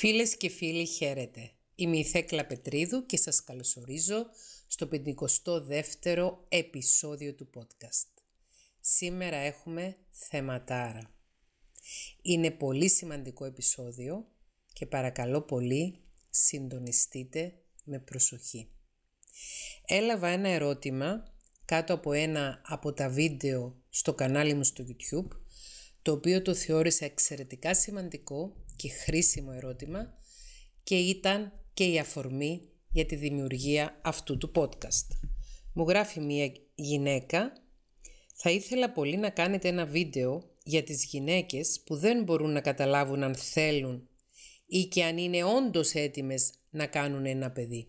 Φίλες και φίλοι χαίρετε. Είμαι η Θέκλα Πετρίδου και σας καλωσορίζω στο 52ο επεισόδιο του podcast. Σήμερα έχουμε θεματάρα. Είναι πολύ σημαντικό επεισόδιο και παρακαλώ πολύ συντονιστείτε με προσοχή. Έλαβα ένα ερώτημα κάτω από ένα από τα βίντεο στο κανάλι μου στο YouTube το οποίο το θεώρησα εξαιρετικά σημαντικό και χρήσιμο ερώτημα και ήταν και η αφορμή για τη δημιουργία αυτού του podcast. Μου γράφει μία γυναίκα «Θα ήθελα πολύ να κάνετε ένα βίντεο για τις γυναίκες που δεν μπορούν να καταλάβουν αν θέλουν ή και αν είναι όντως έτοιμες να κάνουν ένα παιδί.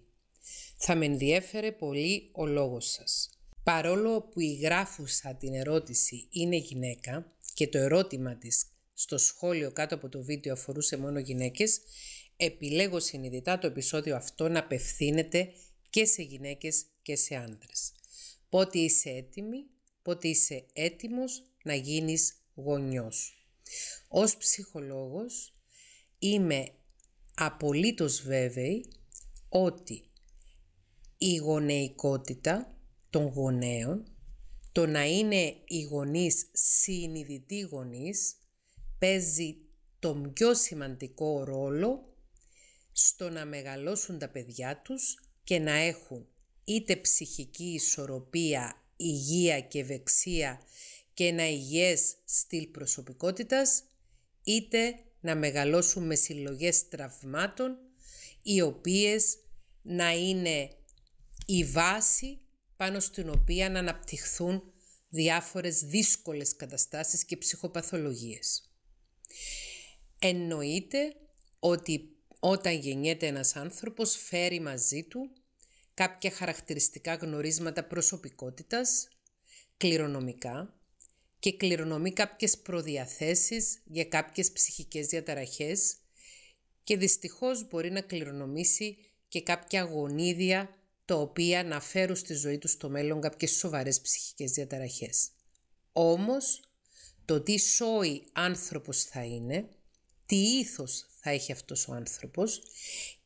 Θα με ενδιέφερε πολύ ο λόγος σας». Παρόλο που η γράφουσα την ερώτηση είναι γυναίκα και το ερώτημα της στο σχόλιο κάτω από το βίντεο αφορούσε μόνο γυναίκες, επιλέγω συνειδητά το επεισόδιο αυτό να απευθύνεται και σε γυναίκες και σε άντρες. Πότε είσαι έτοιμη, πότε είσαι έτοιμος να γίνεις γονιός. Ως ψυχολόγος είμαι απολύτως βέβαιη ότι η γονεϊκότητα των γονέων, το να είναι οι γονείς συνειδητοί γονείς, παίζει τον πιο σημαντικό ρόλο στο να μεγαλώσουν τα παιδιά τους και να έχουν είτε ψυχική ισορροπία, υγεία και ευεξία και να υγιές στυλ προσωπικότητας, είτε να μεγαλώσουν με συλλογές τραυμάτων, οι οποίες να είναι η βάση πάνω στην οποία να αναπτυχθούν διάφορες δύσκολες καταστάσεις και ψυχοπαθολογίες. Εννοείται ότι όταν γεννιέται ένας άνθρωπος φέρει μαζί του κάποια χαρακτηριστικά γνωρίσματα προσωπικότητας, κληρονομικά και κληρονομεί κάποιες προδιαθέσεις για κάποιες ψυχικές διαταραχές και δυστυχώς μπορεί να κληρονομήσει και κάποια γονίδια τα οποία να φέρουν στη ζωή του στο μέλλον κάποιες σοβαρές ψυχικές διαταραχές. Όμως, το τι σόι άνθρωπος θα είναι, τι ήθος θα έχει αυτός ο άνθρωπος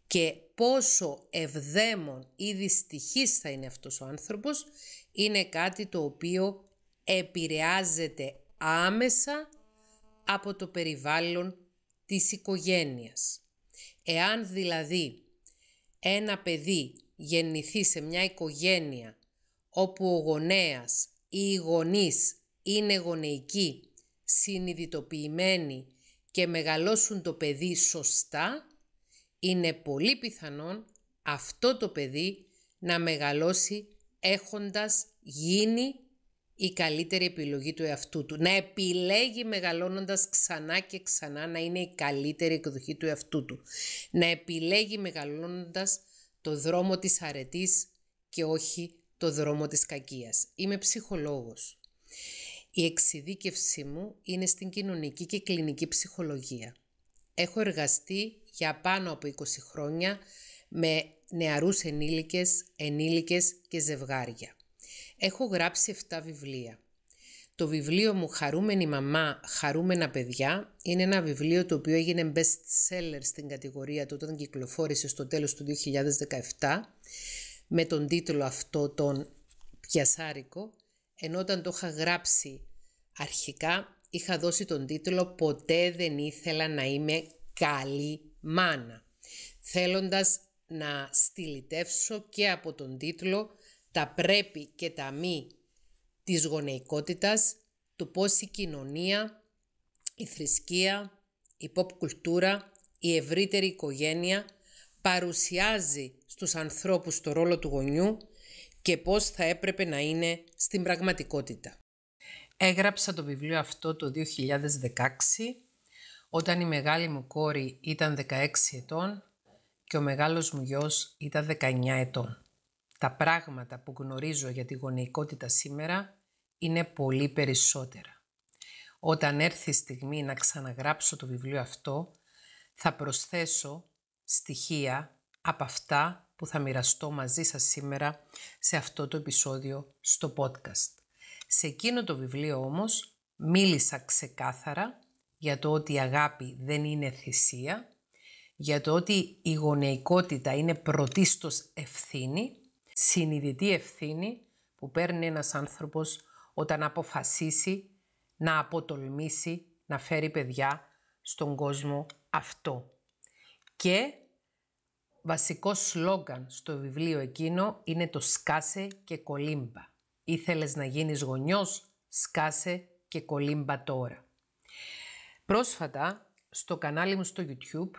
και πόσο ευδαίμων ή δυστυχής θα είναι αυτός ο άνθρωπος, είναι κάτι το οποίο επηρεάζεται άμεσα από το περιβάλλον της οικογένειας. Εάν δηλαδή ένα παιδί γεννηθεί σε μια οικογένεια όπου ο γονέας ή οι γονείς είναι γονεϊκοί συνειδητοποιημένοι και μεγαλώσουν το παιδί σωστά, είναι πολύ πιθανόν αυτό το παιδί να μεγαλώσει έχοντας γίνει η καλύτερη επιλογή του εαυτού του. Να επιλέγει μεγαλώνοντας ξανά και ξανά να είναι η καλύτερη εκδοχή του εαυτού του. Να επιλέγει μεγαλώνοντας το δρόμο της αρετής και όχι το δρόμο της κακίας. Είμαι ψυχολόγος. Η εξειδίκευσή μου είναι στην κοινωνική και κλινική ψυχολογία. Έχω εργαστεί για πάνω από 20 χρόνια με νεαρούς ενήλικες, ενήλικες και ζευγάρια. Έχω γράψει 7 βιβλία. Το βιβλίο μου «Χαρούμενη μαμά, χαρούμενα παιδιά» είναι ένα βιβλίο το οποίο έγινε best seller στην κατηγορία του όταν κυκλοφόρησε στο τέλος του 2017 με τον τίτλο αυτό τον πιασάρικο ενώ όταν το είχα γράψει αρχικά είχα δώσει τον τίτλο «Ποτέ δεν ήθελα να είμαι καλή μάνα», θέλοντας να στυλιτεύσω και από τον τίτλο τα πρέπει και τα μη της γονεϊκότητας, του πώς η κοινωνία, η θρησκεία, η pop κουλτούρα, η ευρύτερη οικογένεια παρουσιάζει στους ανθρώπους το ρόλο του γονιού και πώς θα έπρεπε να είναι στην πραγματικότητα. Έγραψα το βιβλίο αυτό το 2016, όταν η μεγάλη μου κόρη ήταν 16 ετών και ο μεγάλος μου γιος ήταν 19 ετών. Τα πράγματα που γνωρίζω για τη γονεϊκότητα σήμερα είναι πολύ περισσότερα. Όταν έρθει η στιγμή να ξαναγράψω το βιβλίο αυτό, θα προσθέσω στοιχεία από αυτά που θα μοιραστώ μαζί σας σήμερα σε αυτό το επεισόδιο στο podcast. Σε εκείνο το βιβλίο όμως μίλησα ξεκάθαρα για το ότι η αγάπη δεν είναι θυσία, για το ότι η γονεϊκότητα είναι πρωτίστως ευθύνη, συνειδητή ευθύνη που παίρνει ένας άνθρωπος όταν αποφασίσει να αποτολμήσει να φέρει παιδιά στον κόσμο αυτό. Και βασικό σλόγγαν στο βιβλίο εκείνο είναι το «Σκάσε και κολύμπα». Ήθελες να γίνεις γονιός, σκάσε και κολύμπα τώρα. Πρόσφατα, στο κανάλι μου στο YouTube,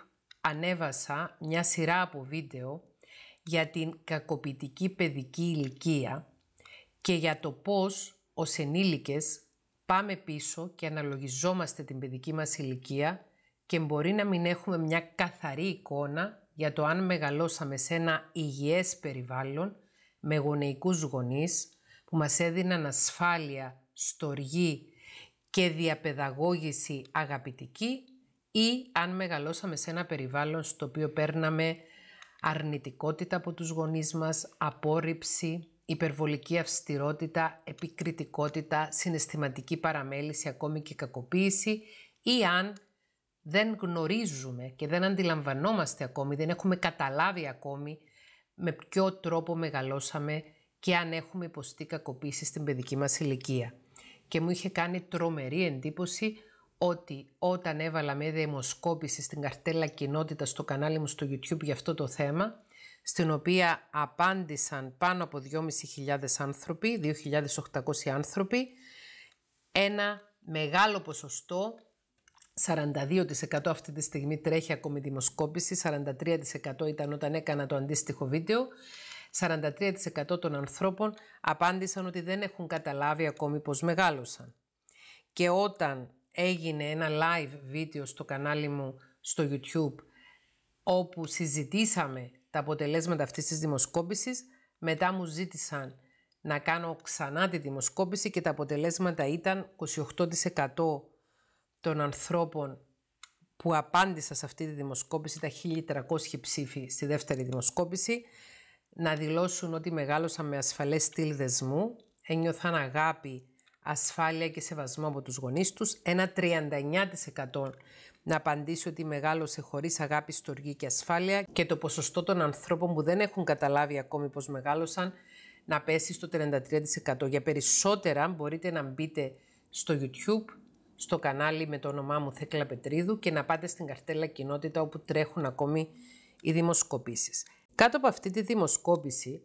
ανέβασα μια σειρά από βίντεο για την κακοποιητική παιδική ηλικία και για το πώς ως ενήλικες πάμε πίσω και αναλογιζόμαστε την παιδική μας ηλικία και μπορεί να μην έχουμε μια καθαρή εικόνα για το αν μεγαλώσαμε σε ένα υγιές περιβάλλον με γονεϊκούς γονείς που μας έδιναν ασφάλεια, στοργή και διαπαιδαγώγηση αγαπητική ή αν μεγαλώσαμε σε ένα περιβάλλον στο οποίο παίρναμε αρνητικότητα από τους γονείς μας, απόρριψη, υπερβολική αυστηρότητα, επικριτικότητα, συναισθηματική παραμέληση, ακόμη και κακοποίηση ή αν δεν γνωρίζουμε και δεν αντιλαμβανόμαστε ακόμη, δεν έχουμε καταλάβει ακόμη με ποιο τρόπο μεγαλώσαμε και αν έχουμε υποστεί κακοποίηση στην παιδική μας ηλικία. Και μου είχε κάνει τρομερή εντύπωση ότι όταν έβαλα με δημοσκόπηση στην καρτέλα κοινότητας στο κανάλι μου στο YouTube για αυτό το θέμα, στην οποία απάντησαν πάνω από 2.500 άνθρωποι, 2.800 άνθρωποι, ένα μεγάλο ποσοστό 42% αυτή τη στιγμή τρέχει ακόμη δημοσκόπηση, 43% ήταν όταν έκανα το αντίστοιχο βίντεο. 43% των ανθρώπων απάντησαν ότι δεν έχουν καταλάβει ακόμη πώς μεγάλωσαν. Και όταν έγινε ένα live βίντεο στο κανάλι μου στο YouTube όπου συζητήσαμε τα αποτελέσματα αυτής της δημοσκόπησης, μετά μου ζήτησαν να κάνω ξανά τη δημοσκόπηση και τα αποτελέσματα ήταν 28% των ανθρώπων που απάντησαν σε αυτή τη δημοσκόπηση, τα 1.300 ψήφοι στη δεύτερη δημοσκόπηση, να δηλώσουν ότι μεγάλωσαν με ασφαλές στυλ δεσμού, ένιωθαν αγάπη, ασφάλεια και σεβασμό από τους γονείς τους, ένα 39% να απαντήσει ότι μεγάλωσε χωρίς αγάπη, στοργή και ασφάλεια και το ποσοστό των ανθρώπων που δεν έχουν καταλάβει ακόμη πώς μεγάλωσαν να πέσει στο 33%. Για περισσότερα μπορείτε να μπείτε στο YouTube στο κανάλι με το όνομά μου Θέκλα Πετρίδου και να πάτε στην καρτέλα κοινότητα όπου τρέχουν ακόμη οι δημοσκοπήσεις. Κάτω από αυτή τη δημοσκόπηση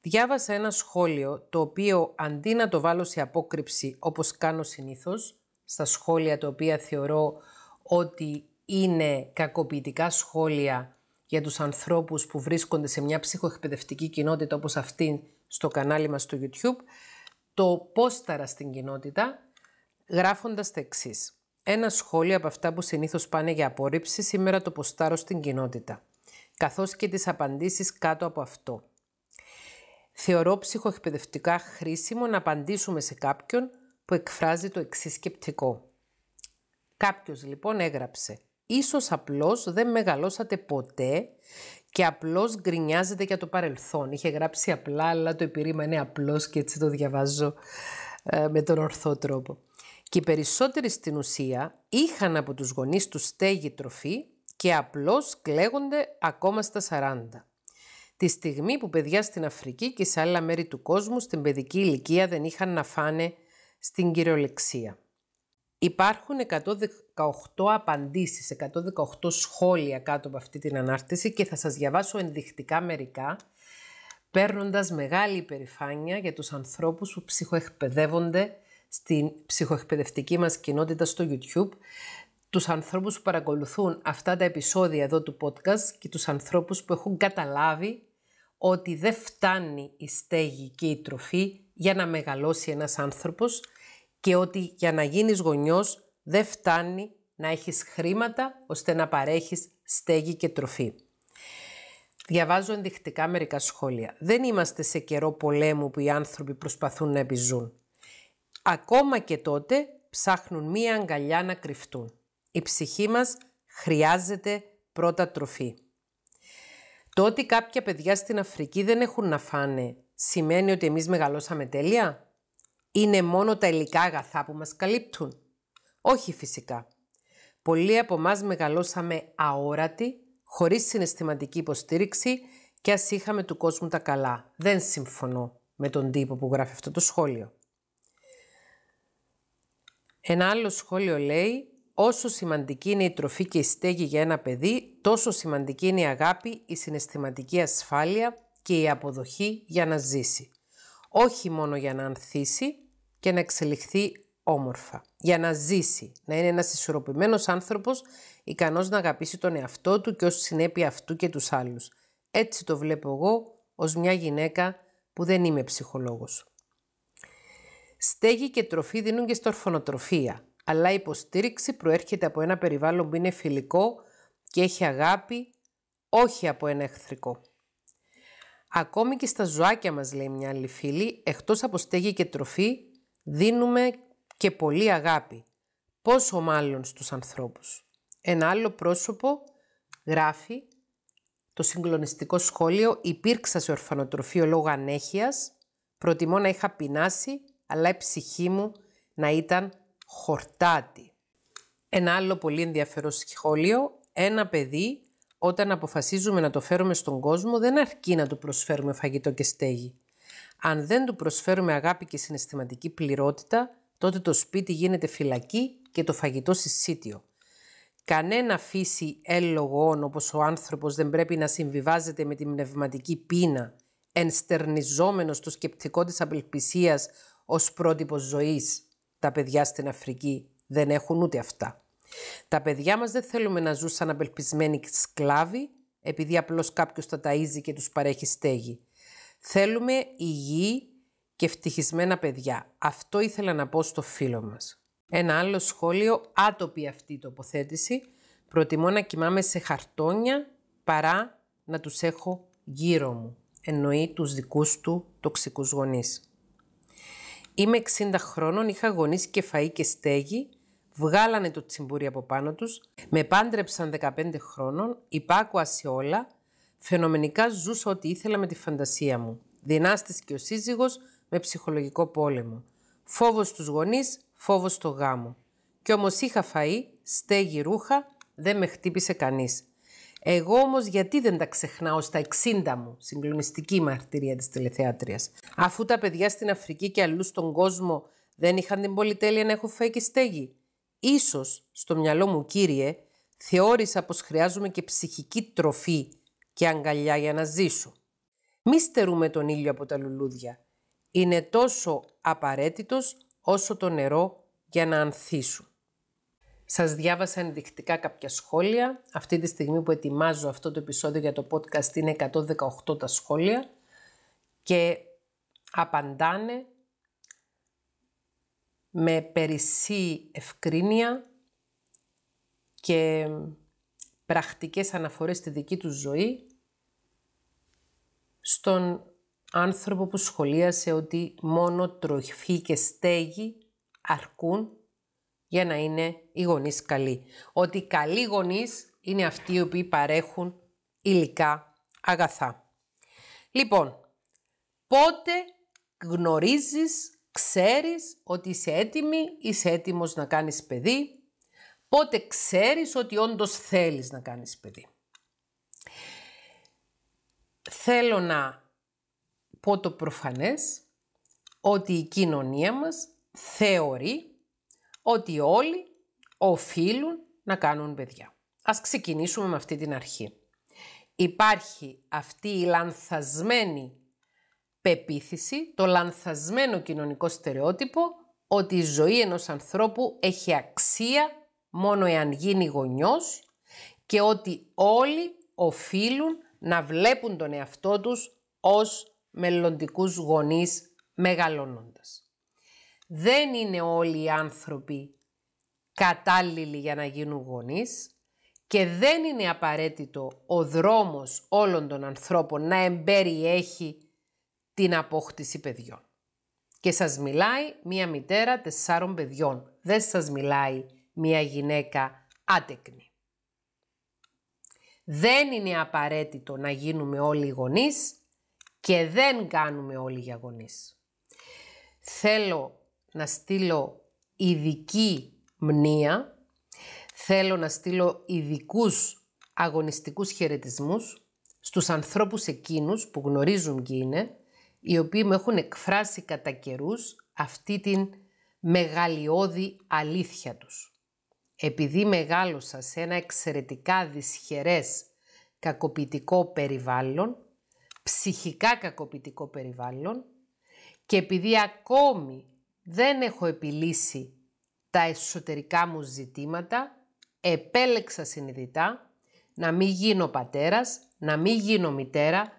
διάβασα ένα σχόλιο το οποίο αντί να το βάλω σε απόκρυψη όπως κάνω συνήθως στα σχόλια τα οποία θεωρώ ότι είναι κακοποιητικά σχόλια για τους ανθρώπους που βρίσκονται σε μια ψυχοεκπαιδευτική κοινότητα όπως αυτή στο κανάλι μας στο YouTube, το πόσταρα στην κοινότητα γράφοντας τα εξής. Ένα σχόλιο από αυτά που συνήθως πάνε για απόρριψη σήμερα το ποστάρω στην κοινότητα, καθώς και τις απαντήσεις κάτω από αυτό. Θεωρώ ψυχοεκπαιδευτικά χρήσιμο να απαντήσουμε σε κάποιον που εκφράζει το εξής σκεπτικό. Κάποιος λοιπόν έγραψε «Ίσως απλώς δεν μεγαλώσατε ποτέ και απλώς γκρινιάζετε για το παρελθόν». Είχε γράψει απλά, αλλά το επιρήμα είναι απλώς και έτσι το διαβάζω ε, με τον ορθό τρόπο και οι περισσότεροι στην ουσία είχαν από τους γονείς τους στέγη τροφή και απλώς κλαίγονται ακόμα στα 40. Τη στιγμή που παιδιά στην Αφρική και σε άλλα μέρη του κόσμου στην παιδική ηλικία δεν είχαν να φάνε στην κυριολεξία. Υπάρχουν 118 απαντήσεις, 118 σχόλια κάτω από αυτή την ανάρτηση και θα σας διαβάσω ενδεικτικά μερικά, παίρνοντας μεγάλη υπερηφάνεια για τους ανθρώπους που ψυχοεκπαιδεύονται στην ψυχοεκπαιδευτική μας κοινότητα στο YouTube, τους ανθρώπους που παρακολουθούν αυτά τα επεισόδια εδώ του podcast και τους ανθρώπους που έχουν καταλάβει ότι δεν φτάνει η στέγη και η τροφή για να μεγαλώσει ένας άνθρωπος και ότι για να γίνεις γονιός δεν φτάνει να έχεις χρήματα ώστε να παρέχεις στέγη και τροφή. Διαβάζω ενδεικτικά μερικά σχόλια. Δεν είμαστε σε καιρό πολέμου που οι άνθρωποι προσπαθούν να επιζούν. Ακόμα και τότε ψάχνουν μία αγκαλιά να κρυφτούν. Η ψυχή μας χρειάζεται πρώτα τροφή. Το ότι κάποια παιδιά στην Αφρική δεν έχουν να φάνε σημαίνει ότι εμείς μεγαλώσαμε τέλεια. Είναι μόνο τα υλικά αγαθά που μας καλύπτουν. Όχι φυσικά. Πολλοί από εμάς μεγαλώσαμε αόρατοι, χωρίς συναισθηματική υποστήριξη και ας είχαμε του κόσμου τα καλά. Δεν συμφωνώ με τον τύπο που γράφει αυτό το σχόλιο. Ένα άλλο σχόλιο λέει «Όσο σημαντική είναι η τροφή και η στέγη για ένα παιδί, τόσο σημαντική είναι η αγάπη, η συναισθηματική ασφάλεια και η αποδοχή για να ζήσει. Όχι μόνο για να ανθίσει και να εξελιχθεί όμορφα. Για να ζήσει, να είναι ένας ισορροπημένος άνθρωπος, ικανός να αγαπήσει τον εαυτό του και ως συνέπεια αυτού και τους άλλους. Έτσι το βλέπω εγώ ως μια γυναίκα που δεν είμαι ψυχολόγος. Στέγη και τροφή δίνουν και στορφονοτροφία, αλλά η υποστήριξη προέρχεται από ένα περιβάλλον που είναι φιλικό και έχει αγάπη, όχι από ένα εχθρικό. Ακόμη και στα ζωάκια μας, λέει μια άλλη φίλη, εκτός από στέγη και τροφή, δίνουμε και πολύ αγάπη. Πόσο μάλλον στους ανθρώπους. Ένα άλλο πρόσωπο γράφει το συγκλονιστικό σχόλιο «Υπήρξα σε ορφανοτροφείο λόγω ανέχειας, προτιμώ να είχα πεινάσει αλλά η ψυχή μου να ήταν χορτάτη. Ένα άλλο πολύ ενδιαφέρον σχόλιο, ένα παιδί όταν αποφασίζουμε να το φέρουμε στον κόσμο δεν αρκεί να του προσφέρουμε φαγητό και στέγη. Αν δεν του προσφέρουμε αγάπη και συναισθηματική πληρότητα, τότε το σπίτι γίνεται φυλακή και το φαγητό συσίτιο. Κανένα φύση έλογων, όπως ο άνθρωπος δεν πρέπει να συμβιβάζεται με την πνευματική πείνα, ενστερνιζόμενος το σκεπτικό της απελπισίας ως πρότυπος ζωής. Τα παιδιά στην Αφρική δεν έχουν ούτε αυτά. Τα παιδιά μας δεν θέλουμε να ζουν σαν απελπισμένοι σκλάβοι, επειδή απλώς κάποιος τα ταΐζει και τους παρέχει στέγη. Θέλουμε υγιή και ευτυχισμένα παιδιά. Αυτό ήθελα να πω στο φίλο μας. Ένα άλλο σχόλιο, άτοπη αυτή η τοποθέτηση. Προτιμώ να κοιμάμαι σε χαρτόνια παρά να τους έχω γύρω μου. Εννοεί τους δικούς του τοξικούς γονείς. Είμαι 60 χρόνων, είχα γονεί και φαΐ και στέγη, βγάλανε το τσιμπούρι από πάνω τους, με πάντρεψαν 15 χρόνων, υπάκουα σε όλα, φαινομενικά ζούσα ό,τι ήθελα με τη φαντασία μου. Δυνάστης και ο σύζυγος με ψυχολογικό πόλεμο. Φόβος στους γονείς, φόβος στο γάμο. Κι όμως είχα φαΐ, στέγη ρούχα, δεν με χτύπησε κανείς. Εγώ όμως γιατί δεν τα ξεχνάω στα 60 μου, συγκλονιστική μαρτυρία της τηλεθεάτριας, αφού τα παιδιά στην Αφρική και αλλού στον κόσμο δεν είχαν την πολυτέλεια να έχουν φάει και στέγη. Ίσως, στο μυαλό μου κύριε, θεώρησα πως χρειάζομαι και ψυχική τροφή και αγκαλιά για να ζήσω. Μη στερούμε τον ήλιο από τα λουλούδια. Είναι τόσο απαραίτητος όσο το νερό για να ανθίσουν. Σας διάβασα ενδεικτικά κάποια σχόλια. Αυτή τη στιγμή που ετοιμάζω αυτό το επεισόδιο για το podcast είναι 118 τα σχόλια και απαντάνε με περισσή ευκρίνεια και πρακτικές αναφορές στη δική τους ζωή στον άνθρωπο που σχολίασε ότι μόνο τροφή και στέγη αρκούν για να είναι οι γονείς καλοί. Ότι οι καλοί γονείς είναι αυτοί οι οποίοι παρέχουν υλικά αγαθά. Λοιπόν, πότε γνωρίζεις, ξέρεις ότι είσαι έτοιμη, είσαι έτοιμος να κάνεις παιδί, πότε ξέρεις ότι όντως θέλεις να κάνεις παιδί. Θέλω να πω το προφανές ότι η κοινωνία μας θεωρεί ότι όλοι οφείλουν να κάνουν παιδιά. Ας ξεκινήσουμε με αυτή την αρχή. Υπάρχει αυτή η λανθασμένη πεποίθηση, το λανθασμένο κοινωνικό στερεότυπο ότι η ζωή ενός ανθρώπου έχει αξία μόνο εάν γίνει γονιός και ότι όλοι οφείλουν να βλέπουν τον εαυτό τους ως μελλοντικούς γονείς μεγαλώνοντας δεν είναι όλοι οι άνθρωποι κατάλληλοι για να γίνουν γονείς και δεν είναι απαραίτητο ο δρόμος όλων των ανθρώπων να εμπεριέχει την απόκτηση παιδιών. Και σας μιλάει μία μητέρα τεσσάρων παιδιών. Δεν σας μιλάει μία γυναίκα άτεκνη. Δεν είναι απαραίτητο να γίνουμε όλοι γονείς και δεν κάνουμε όλοι για γονείς. Θέλω να στείλω ειδική μνήα, θέλω να στείλω ειδικούς αγωνιστικούς χαιρετισμούς στους ανθρώπους εκείνους που γνωρίζουν και είναι, οι οποίοι με έχουν εκφράσει κατά καιρούς αυτή την μεγαλειώδη αλήθεια τους. Επειδή μεγάλωσα σε ένα εξαιρετικά δυσχερές κακοποιητικό περιβάλλον, ψυχικά κακοποιητικό περιβάλλον και επειδή ακόμη δεν έχω επιλύσει τα εσωτερικά μου ζητήματα, επέλεξα συνειδητά να μην γίνω πατέρας, να μην γίνω μητέρα,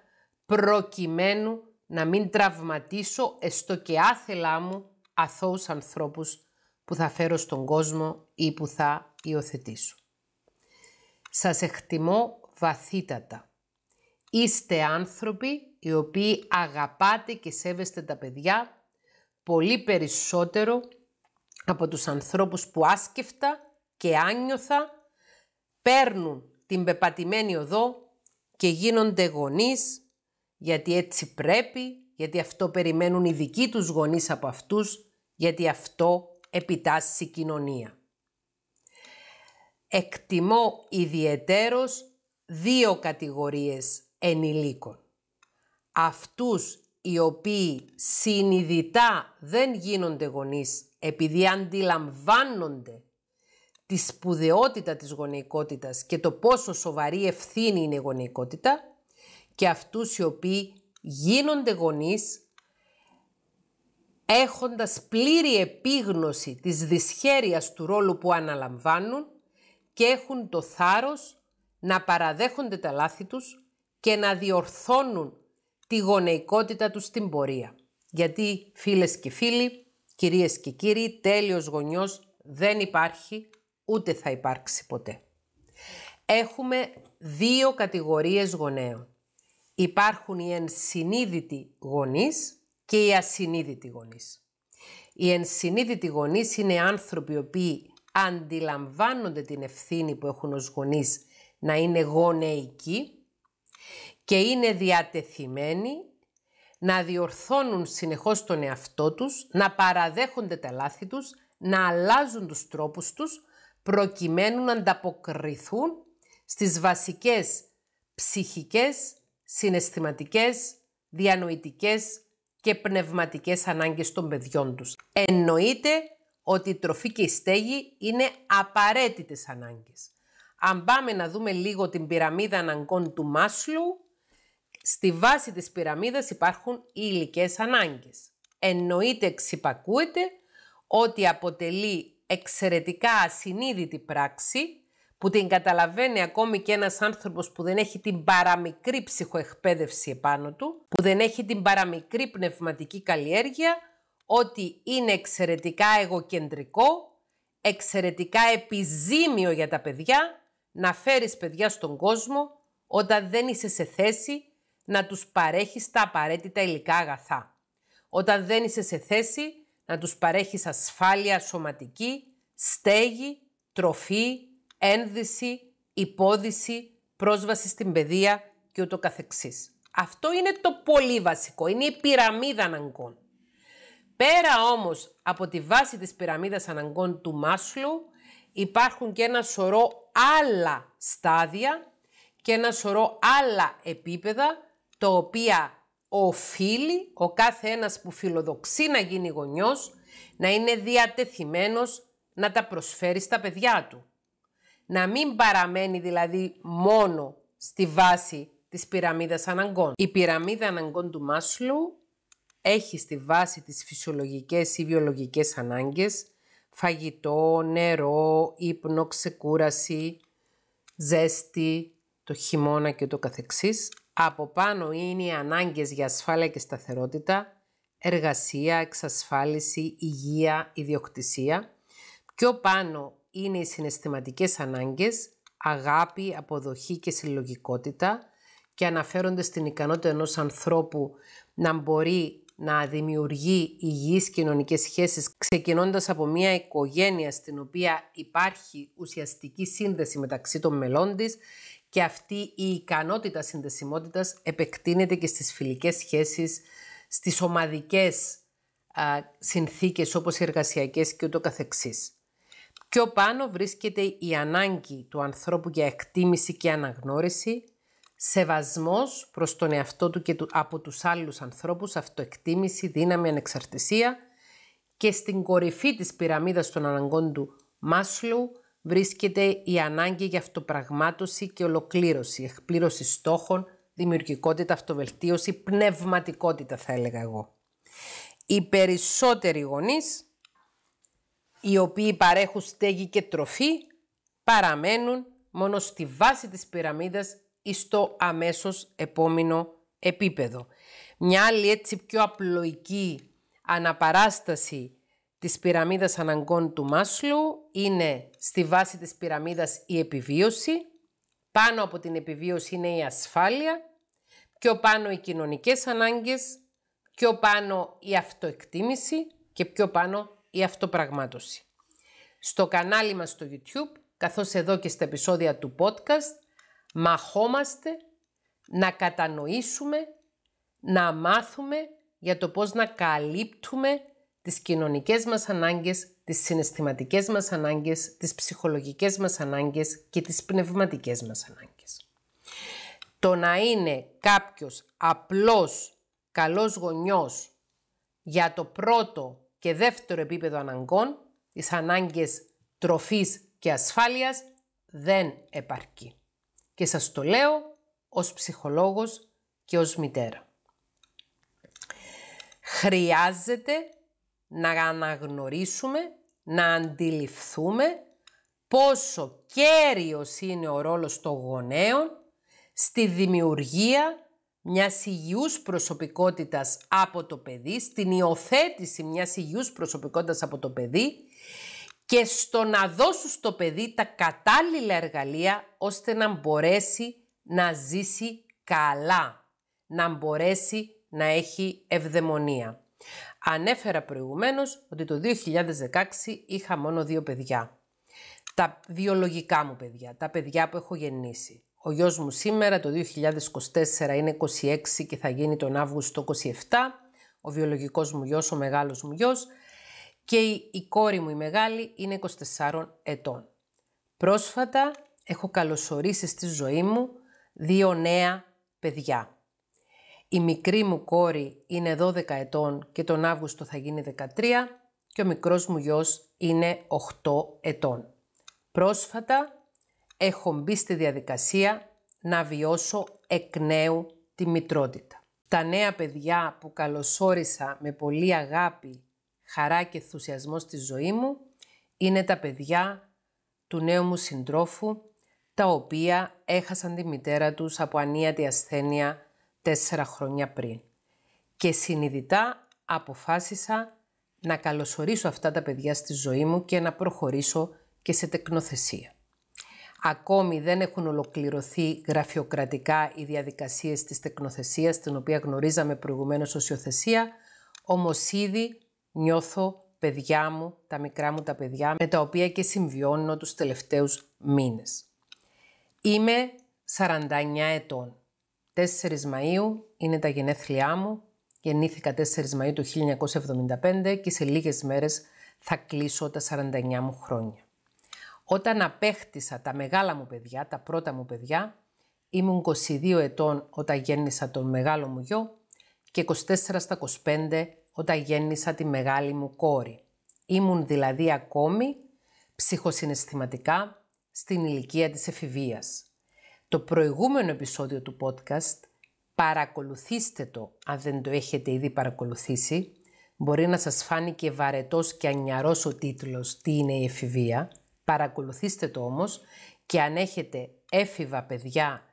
προκειμένου να μην τραυματίσω έστω και άθελά μου αθώους ανθρώπους που θα φέρω στον κόσμο ή που θα υιοθετήσω. Σας εκτιμώ βαθύτατα. Είστε άνθρωποι οι οποίοι αγαπάτε και σέβεστε τα παιδιά πολύ περισσότερο από τους ανθρώπους που άσκεφτα και άνιωθα παίρνουν την πεπατημένη οδό και γίνονται γονείς γιατί έτσι πρέπει, γιατί αυτό περιμένουν οι δικοί τους γονείς από αυτούς, γιατί αυτό επιτάσσει η κοινωνία. Εκτιμώ ιδιαιτέρως δύο κατηγορίες ενηλίκων. Αυτούς οι οποίοι συνειδητά δεν γίνονται γονείς επειδή αντιλαμβάνονται τη σπουδαιότητα της γονεϊκότητας και το πόσο σοβαρή ευθύνη είναι η γονεϊκότητα και αυτούς οι οποίοι γίνονται γονείς έχοντας πλήρη επίγνωση της δυσχέρειας του ρόλου που αναλαμβάνουν και έχουν το θάρρος να παραδέχονται τα λάθη τους και να διορθώνουν τη γονεϊκότητα τους στην πορεία. Γιατί φίλες και φίλοι, κυρίες και κύριοι, τέλειος γονιός δεν υπάρχει ούτε θα υπάρξει ποτέ. Έχουμε δύο κατηγορίες γονέων. Υπάρχουν οι ενσυνείδητοι γονείς και οι ασυνείδητοι γονείς. Οι ενσυνείδητοι γονείς είναι άνθρωποι οι οποίοι αντιλαμβάνονται την ευθύνη που έχουν ως γονείς να είναι γονεϊκοί και είναι διατεθειμένοι να διορθώνουν συνεχώς τον εαυτό τους, να παραδέχονται τα λάθη τους, να αλλάζουν τους τρόπους τους, προκειμένου να ανταποκριθούν στις βασικές ψυχικές, συναισθηματικές, διανοητικές και πνευματικές ανάγκες των παιδιών τους. Εννοείται ότι η τροφή και η στέγη είναι απαραίτητες ανάγκες. Αν πάμε να δούμε λίγο την πυραμίδα αναγκών του Μάσλου, Στη βάση της πυραμίδας υπάρχουν οι ανάγκες. Εννοείται εξυπακούεται ότι αποτελεί εξαιρετικά ασυνείδητη πράξη που την καταλαβαίνει ακόμη και ένας άνθρωπος που δεν έχει την παραμικρή ψυχοεκπαίδευση επάνω του, που δεν έχει την παραμικρή πνευματική καλλιέργεια, ότι είναι εξαιρετικά εγωκεντρικό, εξαιρετικά επιζήμιο για τα παιδιά, να φέρεις παιδιά στον κόσμο όταν δεν είσαι σε θέση να τους παρέχεις τα απαραίτητα υλικά αγαθά. Όταν δεν είσαι σε θέση να τους παρέχεις ασφάλεια σωματική, στέγη, τροφή, ένδυση, υπόδηση, πρόσβαση στην παιδεία και ούτω καθεξής. Αυτό είναι το πολύ βασικό, είναι η πυραμίδα αναγκών. Πέρα όμως από τη βάση της πυραμίδας αναγκών του Μάσλου, υπάρχουν και ένα σωρό άλλα στάδια και ένα σωρό άλλα επίπεδα το οποία οφείλει ο κάθε ένας που φιλοδοξεί να γίνει γονιός να είναι διατεθειμένος να τα προσφέρει στα παιδιά του. Να μην παραμένει δηλαδή μόνο στη βάση της πυραμίδας αναγκών. Η πυραμίδα αναγκών του Μάσλου έχει στη βάση τις φυσιολογικές ή βιολογικές ανάγκες φαγητό, νερό, ύπνο, ξεκούραση, ζέστη, το χειμώνα και το καθεξής από πάνω είναι οι ανάγκες για ασφάλεια και σταθερότητα, εργασία, εξασφάλιση, υγεία, ιδιοκτησία. Πιο πάνω είναι οι συναισθηματικές ανάγκες, αγάπη, αποδοχή και συλλογικότητα και αναφέρονται στην ικανότητα ενός ανθρώπου να μπορεί να δημιουργεί υγιείς κοινωνικές σχέσεις ξεκινώντας από μια οικογένεια στην οποία υπάρχει ουσιαστική σύνδεση μεταξύ των μελών της και αυτή η ικανότητα συνδεσιμότητας επεκτείνεται και στις φιλικές σχέσεις, στις ομαδικές α, συνθήκες όπως οι εργασιακές και ούτω καθεξής. Πιο πάνω βρίσκεται η ανάγκη του ανθρώπου για εκτίμηση και αναγνώριση, σεβασμός προς τον εαυτό του και από τους άλλους ανθρώπους, αυτοεκτίμηση, δύναμη, ανεξαρτησία και στην κορυφή της πυραμίδας των αναγκών του Μάσλου βρίσκεται η ανάγκη για αυτοπραγμάτωση και ολοκλήρωση, εκπλήρωση στόχων, δημιουργικότητα, αυτοβελτίωση, πνευματικότητα θα έλεγα εγώ. Οι περισσότεροι γονείς, οι οποίοι παρέχουν στέγη και τροφή, παραμένουν μόνο στη βάση της πυραμίδας ή στο αμέσως επόμενο επίπεδο. Μια άλλη έτσι πιο απλοϊκή αναπαράσταση της πυραμίδας αναγκών του Μάσλου είναι στη βάση της πυραμίδας η επιβίωση, πάνω από την επιβίωση είναι η ασφάλεια, πιο πάνω οι κοινωνικές ανάγκες, πιο πάνω η αυτοεκτίμηση και πιο πάνω η αυτοπραγμάτωση. Στο κανάλι μας στο YouTube, καθώς εδώ και στα επεισόδια του podcast, μαχόμαστε να κατανοήσουμε, να μάθουμε για το πώς να καλύπτουμε τις κοινωνικές μας ανάγκες, τις συναισθηματικές μας ανάγκες, τις ψυχολογικές μας ανάγκες και τις πνευματικές μας ανάγκες. Το να είναι κάποιος απλός καλός γονιός για το πρώτο και δεύτερο επίπεδο αναγκών, τις ανάγκες τροφής και ασφάλειας, δεν επαρκεί. Και σας το λέω ως ψυχολόγος και ως μητέρα. Χρειάζεται να αναγνωρίσουμε, να αντιληφθούμε πόσο κέριος είναι ο ρόλος των γονέων στη δημιουργία μιας υγιούς προσωπικότητας από το παιδί, στην υιοθέτηση μιας υγιούς προσωπικότητας από το παιδί και στο να δώσουν στο παιδί τα κατάλληλα εργαλεία ώστε να μπορέσει να ζήσει καλά, να μπορέσει να έχει ευδαιμονία. Ανέφερα προηγουμένως ότι το 2016 είχα μόνο δύο παιδιά. Τα βιολογικά μου παιδιά, τα παιδιά που έχω γεννήσει. Ο γιος μου σήμερα το 2024 είναι 26 και θα γίνει τον Αύγουστο 27. Ο βιολογικός μου γιος, ο μεγάλος μου γιος. Και η κόρη μου η μεγάλη είναι 24 ετών. Πρόσφατα έχω καλωσορίσει στη ζωή μου δύο νέα παιδιά. Η μικρή μου κόρη είναι 12 ετών και τον Αύγουστο θα γίνει 13 και ο μικρός μου γιος είναι 8 ετών. Πρόσφατα έχω μπει στη διαδικασία να βιώσω εκ νέου τη μητρότητα. Τα νέα παιδιά που καλωσόρισα με πολύ αγάπη, χαρά και ενθουσιασμό στη ζωή μου είναι τα παιδιά του νέου μου συντρόφου, τα οποία έχασαν τη μητέρα τους από ανίατη ασθένεια τέσσερα χρόνια πριν. Και συνειδητά αποφάσισα να καλωσορίσω αυτά τα παιδιά στη ζωή μου και να προχωρήσω και σε τεκνοθεσία. Ακόμη δεν έχουν ολοκληρωθεί γραφειοκρατικά οι διαδικασίες της τεκνοθεσίας, την οποία γνωρίζαμε προηγουμένως ως ιοθεσία, όμως ήδη νιώθω παιδιά μου, τα μικρά μου τα παιδιά, με τα οποία και συμβιώνω τους τελευταίους μήνες. Είμαι 49 ετών. 4 Μαΐου είναι τα γενέθλιά μου. Γεννήθηκα 4 Μαΐου του 1975 και σε λίγες μέρες θα κλείσω τα 49 μου χρόνια. Όταν απέκτησα τα μεγάλα μου παιδιά, τα πρώτα μου παιδιά, ήμουν 22 ετών όταν γέννησα τον μεγάλο μου γιο και 24 στα 25 όταν γέννησα τη μεγάλη μου κόρη. Ήμουν δηλαδή ακόμη ψυχοσυναισθηματικά στην ηλικία της εφηβείας. Το προηγούμενο επεισόδιο του podcast παρακολουθήστε το αν δεν το έχετε ήδη παρακολουθήσει. Μπορεί να σας φάνηκε βαρετός και ανιαρός ο τίτλος «Τι είναι η εφηβεία». Παρακολουθήστε το όμως και αν έχετε έφηβα παιδιά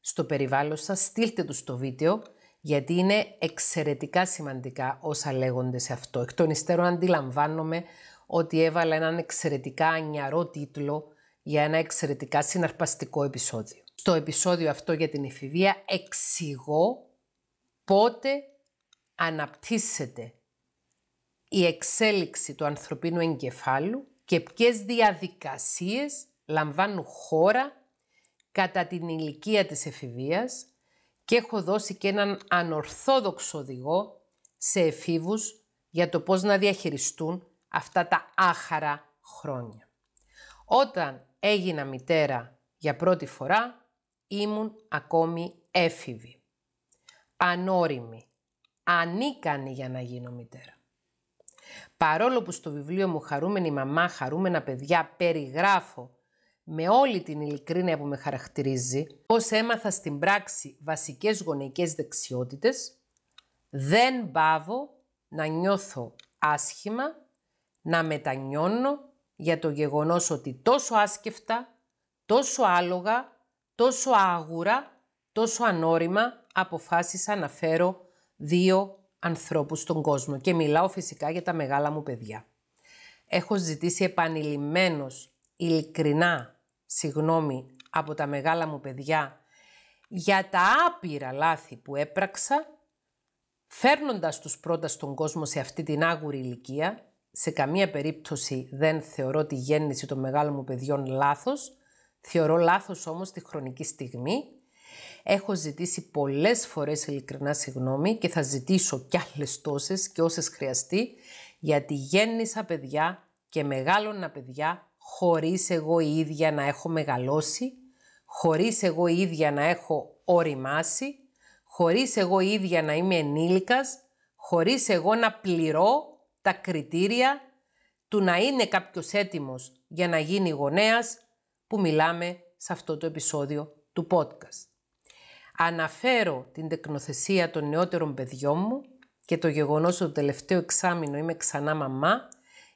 στο περιβάλλον σας, στείλτε τους το βίντεο γιατί είναι εξαιρετικά σημαντικά όσα λέγονται σε αυτό. Εκ των υστέρων αντιλαμβάνομαι ότι έβαλα έναν εξαιρετικά ανιαρό τίτλο για ένα εξαιρετικά συναρπαστικό επεισόδιο. Στο επεισόδιο αυτό για την εφηβεία εξηγώ πότε αναπτύσσεται η εξέλιξη του ανθρωπίνου εγκεφάλου και ποιες διαδικασίες λαμβάνουν χώρα κατά την ηλικία της εφηβείας και έχω δώσει και έναν ανορθόδοξο οδηγό σε εφήβους για το πώς να διαχειριστούν αυτά τα άχαρα χρόνια. Όταν έγινα μητέρα για πρώτη φορά, ήμουν ακόμη έφηβη, ανώριμη, ανίκανη για να γίνω μητέρα. Παρόλο που στο βιβλίο μου «Χαρούμενη μαμά, χαρούμενα παιδιά» περιγράφω με όλη την ειλικρίνεια που με χαρακτηρίζει, πώς έμαθα στην πράξη βασικές γονεϊκές δεξιότητες, δεν πάβω να νιώθω άσχημα, να μετανιώνω για το γεγονός ότι τόσο άσκεφτα, τόσο άλογα τόσο άγουρα, τόσο ανώριμα αποφάσισα να φέρω δύο ανθρώπους στον κόσμο και μιλάω φυσικά για τα μεγάλα μου παιδιά. Έχω ζητήσει επανειλημμένος, ειλικρινά, συγγνώμη από τα μεγάλα μου παιδιά για τα άπειρα λάθη που έπραξα, φέρνοντας τους πρώτα στον κόσμο σε αυτή την άγουρη ηλικία, σε καμία περίπτωση δεν θεωρώ τη γέννηση των μεγάλων μου παιδιών λάθος, Θεωρώ λάθος όμως τη χρονική στιγμή. Έχω ζητήσει πολλές φορές ειλικρινά συγγνώμη και θα ζητήσω κι άλλες τόσες και όσες χρειαστεί γιατί γέννησα παιδιά και μεγάλωνα παιδιά χωρίς εγώ η ίδια να έχω μεγαλώσει, χωρίς εγώ η ίδια να έχω οριμάσει, χωρίς εγώ η ίδια να είμαι ενήλικας, χωρίς εγώ να πληρώ τα κριτήρια του να είναι κάποιος έτοιμος για να γίνει γονέας, που μιλάμε σε αυτό το επεισόδιο του podcast. Αναφέρω την τεκνοθεσία των νεότερων παιδιών μου και το γεγονός ότι το τελευταίο εξάμεινο είμαι ξανά μαμά,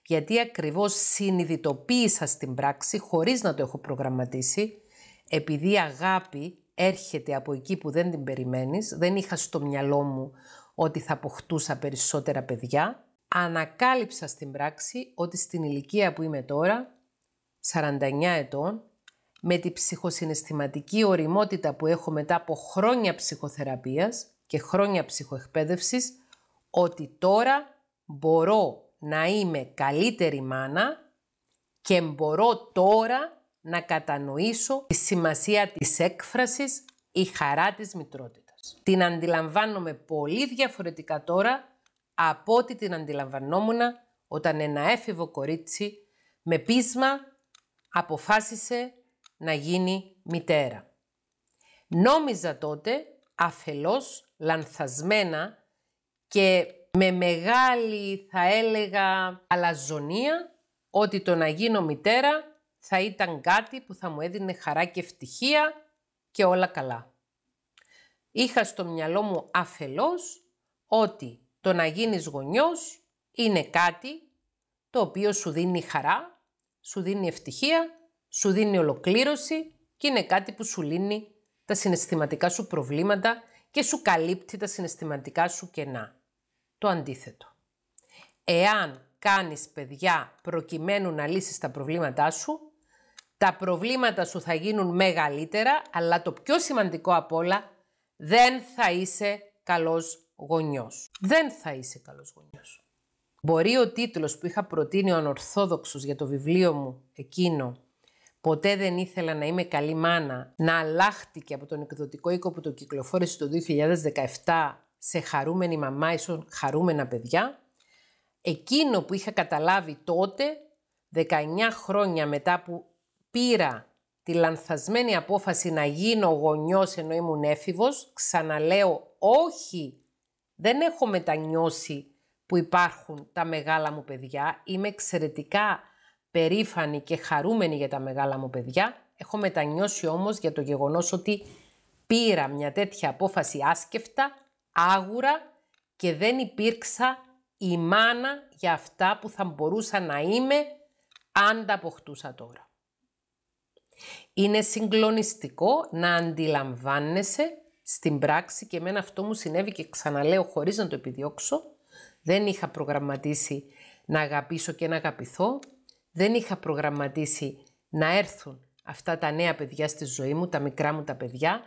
γιατί ακριβώς συνειδητοποίησα στην πράξη, χωρίς να το έχω προγραμματίσει, επειδή η αγάπη έρχεται από εκεί που δεν την περιμένεις, δεν είχα στο μυαλό μου ότι θα αποκτούσα περισσότερα παιδιά, ανακάλυψα στην πράξη ότι στην ηλικία που είμαι τώρα 49 ετών, με την ψυχοσυναισθηματική οριμότητα που έχω μετά από χρόνια ψυχοθεραπείας και χρόνια ψυχοεκπαίδευσης, ότι τώρα μπορώ να είμαι καλύτερη μάνα και μπορώ τώρα να κατανοήσω τη σημασία της έκφρασης η χαρά της μητρότητας. Την αντιλαμβάνομαι πολύ διαφορετικά τώρα από ό,τι την αντιλαμβανόμουν όταν ένα έφηβο κορίτσι με πείσμα αποφάσισε να γίνει μητέρα. Νόμιζα τότε αφελώς, λανθασμένα και με μεγάλη θα έλεγα αλαζονία ότι το να γίνω μητέρα θα ήταν κάτι που θα μου έδινε χαρά και ευτυχία και όλα καλά. Είχα στο μυαλό μου αφελώς ότι το να γίνεις γονιός είναι κάτι το οποίο σου δίνει χαρά σου δίνει ευτυχία, σου δίνει ολοκλήρωση και είναι κάτι που σου λύνει τα συναισθηματικά σου προβλήματα και σου καλύπτει τα συναισθηματικά σου κενά. Το αντίθετο. Εάν κάνεις παιδιά προκειμένου να λύσεις τα προβλήματά σου, τα προβλήματα σου θα γίνουν μεγαλύτερα, αλλά το πιο σημαντικό απ' όλα, δεν θα είσαι καλός γονιός. Δεν θα είσαι καλός γονιός. Μπορεί ο τίτλος που είχα προτείνει ο ανορθόδοξος για το βιβλίο μου εκείνο «Ποτέ δεν ήθελα να είμαι καλή μάνα» να αλλάχτηκε από τον εκδοτικό οίκο που το κυκλοφόρησε το 2017 σε χαρούμενη μαμά, ίσως χαρούμενα παιδιά. Εκείνο που είχα καταλάβει τότε, 19 χρόνια μετά που πήρα τη λανθασμένη απόφαση να γίνω γονιός ενώ ήμουν έφηβος, ξαναλέω όχι, δεν έχω μετανιώσει που υπάρχουν τα μεγάλα μου παιδιά. Είμαι εξαιρετικά περήφανη και χαρούμενη για τα μεγάλα μου παιδιά. Έχω μετανιώσει όμως για το γεγονός ότι πήρα μια τέτοια απόφαση άσκεφτα, άγουρα και δεν υπήρξα η μάνα για αυτά που θα μπορούσα να είμαι αν τα αποκτούσα τώρα. Είναι συγκλονιστικό να αντιλαμβάνεσαι στην πράξη και εμένα αυτό μου συνέβη και ξαναλέω χωρίς να το επιδιώξω δεν είχα προγραμματίσει να αγαπήσω και να αγαπηθώ. Δεν είχα προγραμματίσει να έρθουν αυτά τα νέα παιδιά στη ζωή μου, τα μικρά μου τα παιδιά.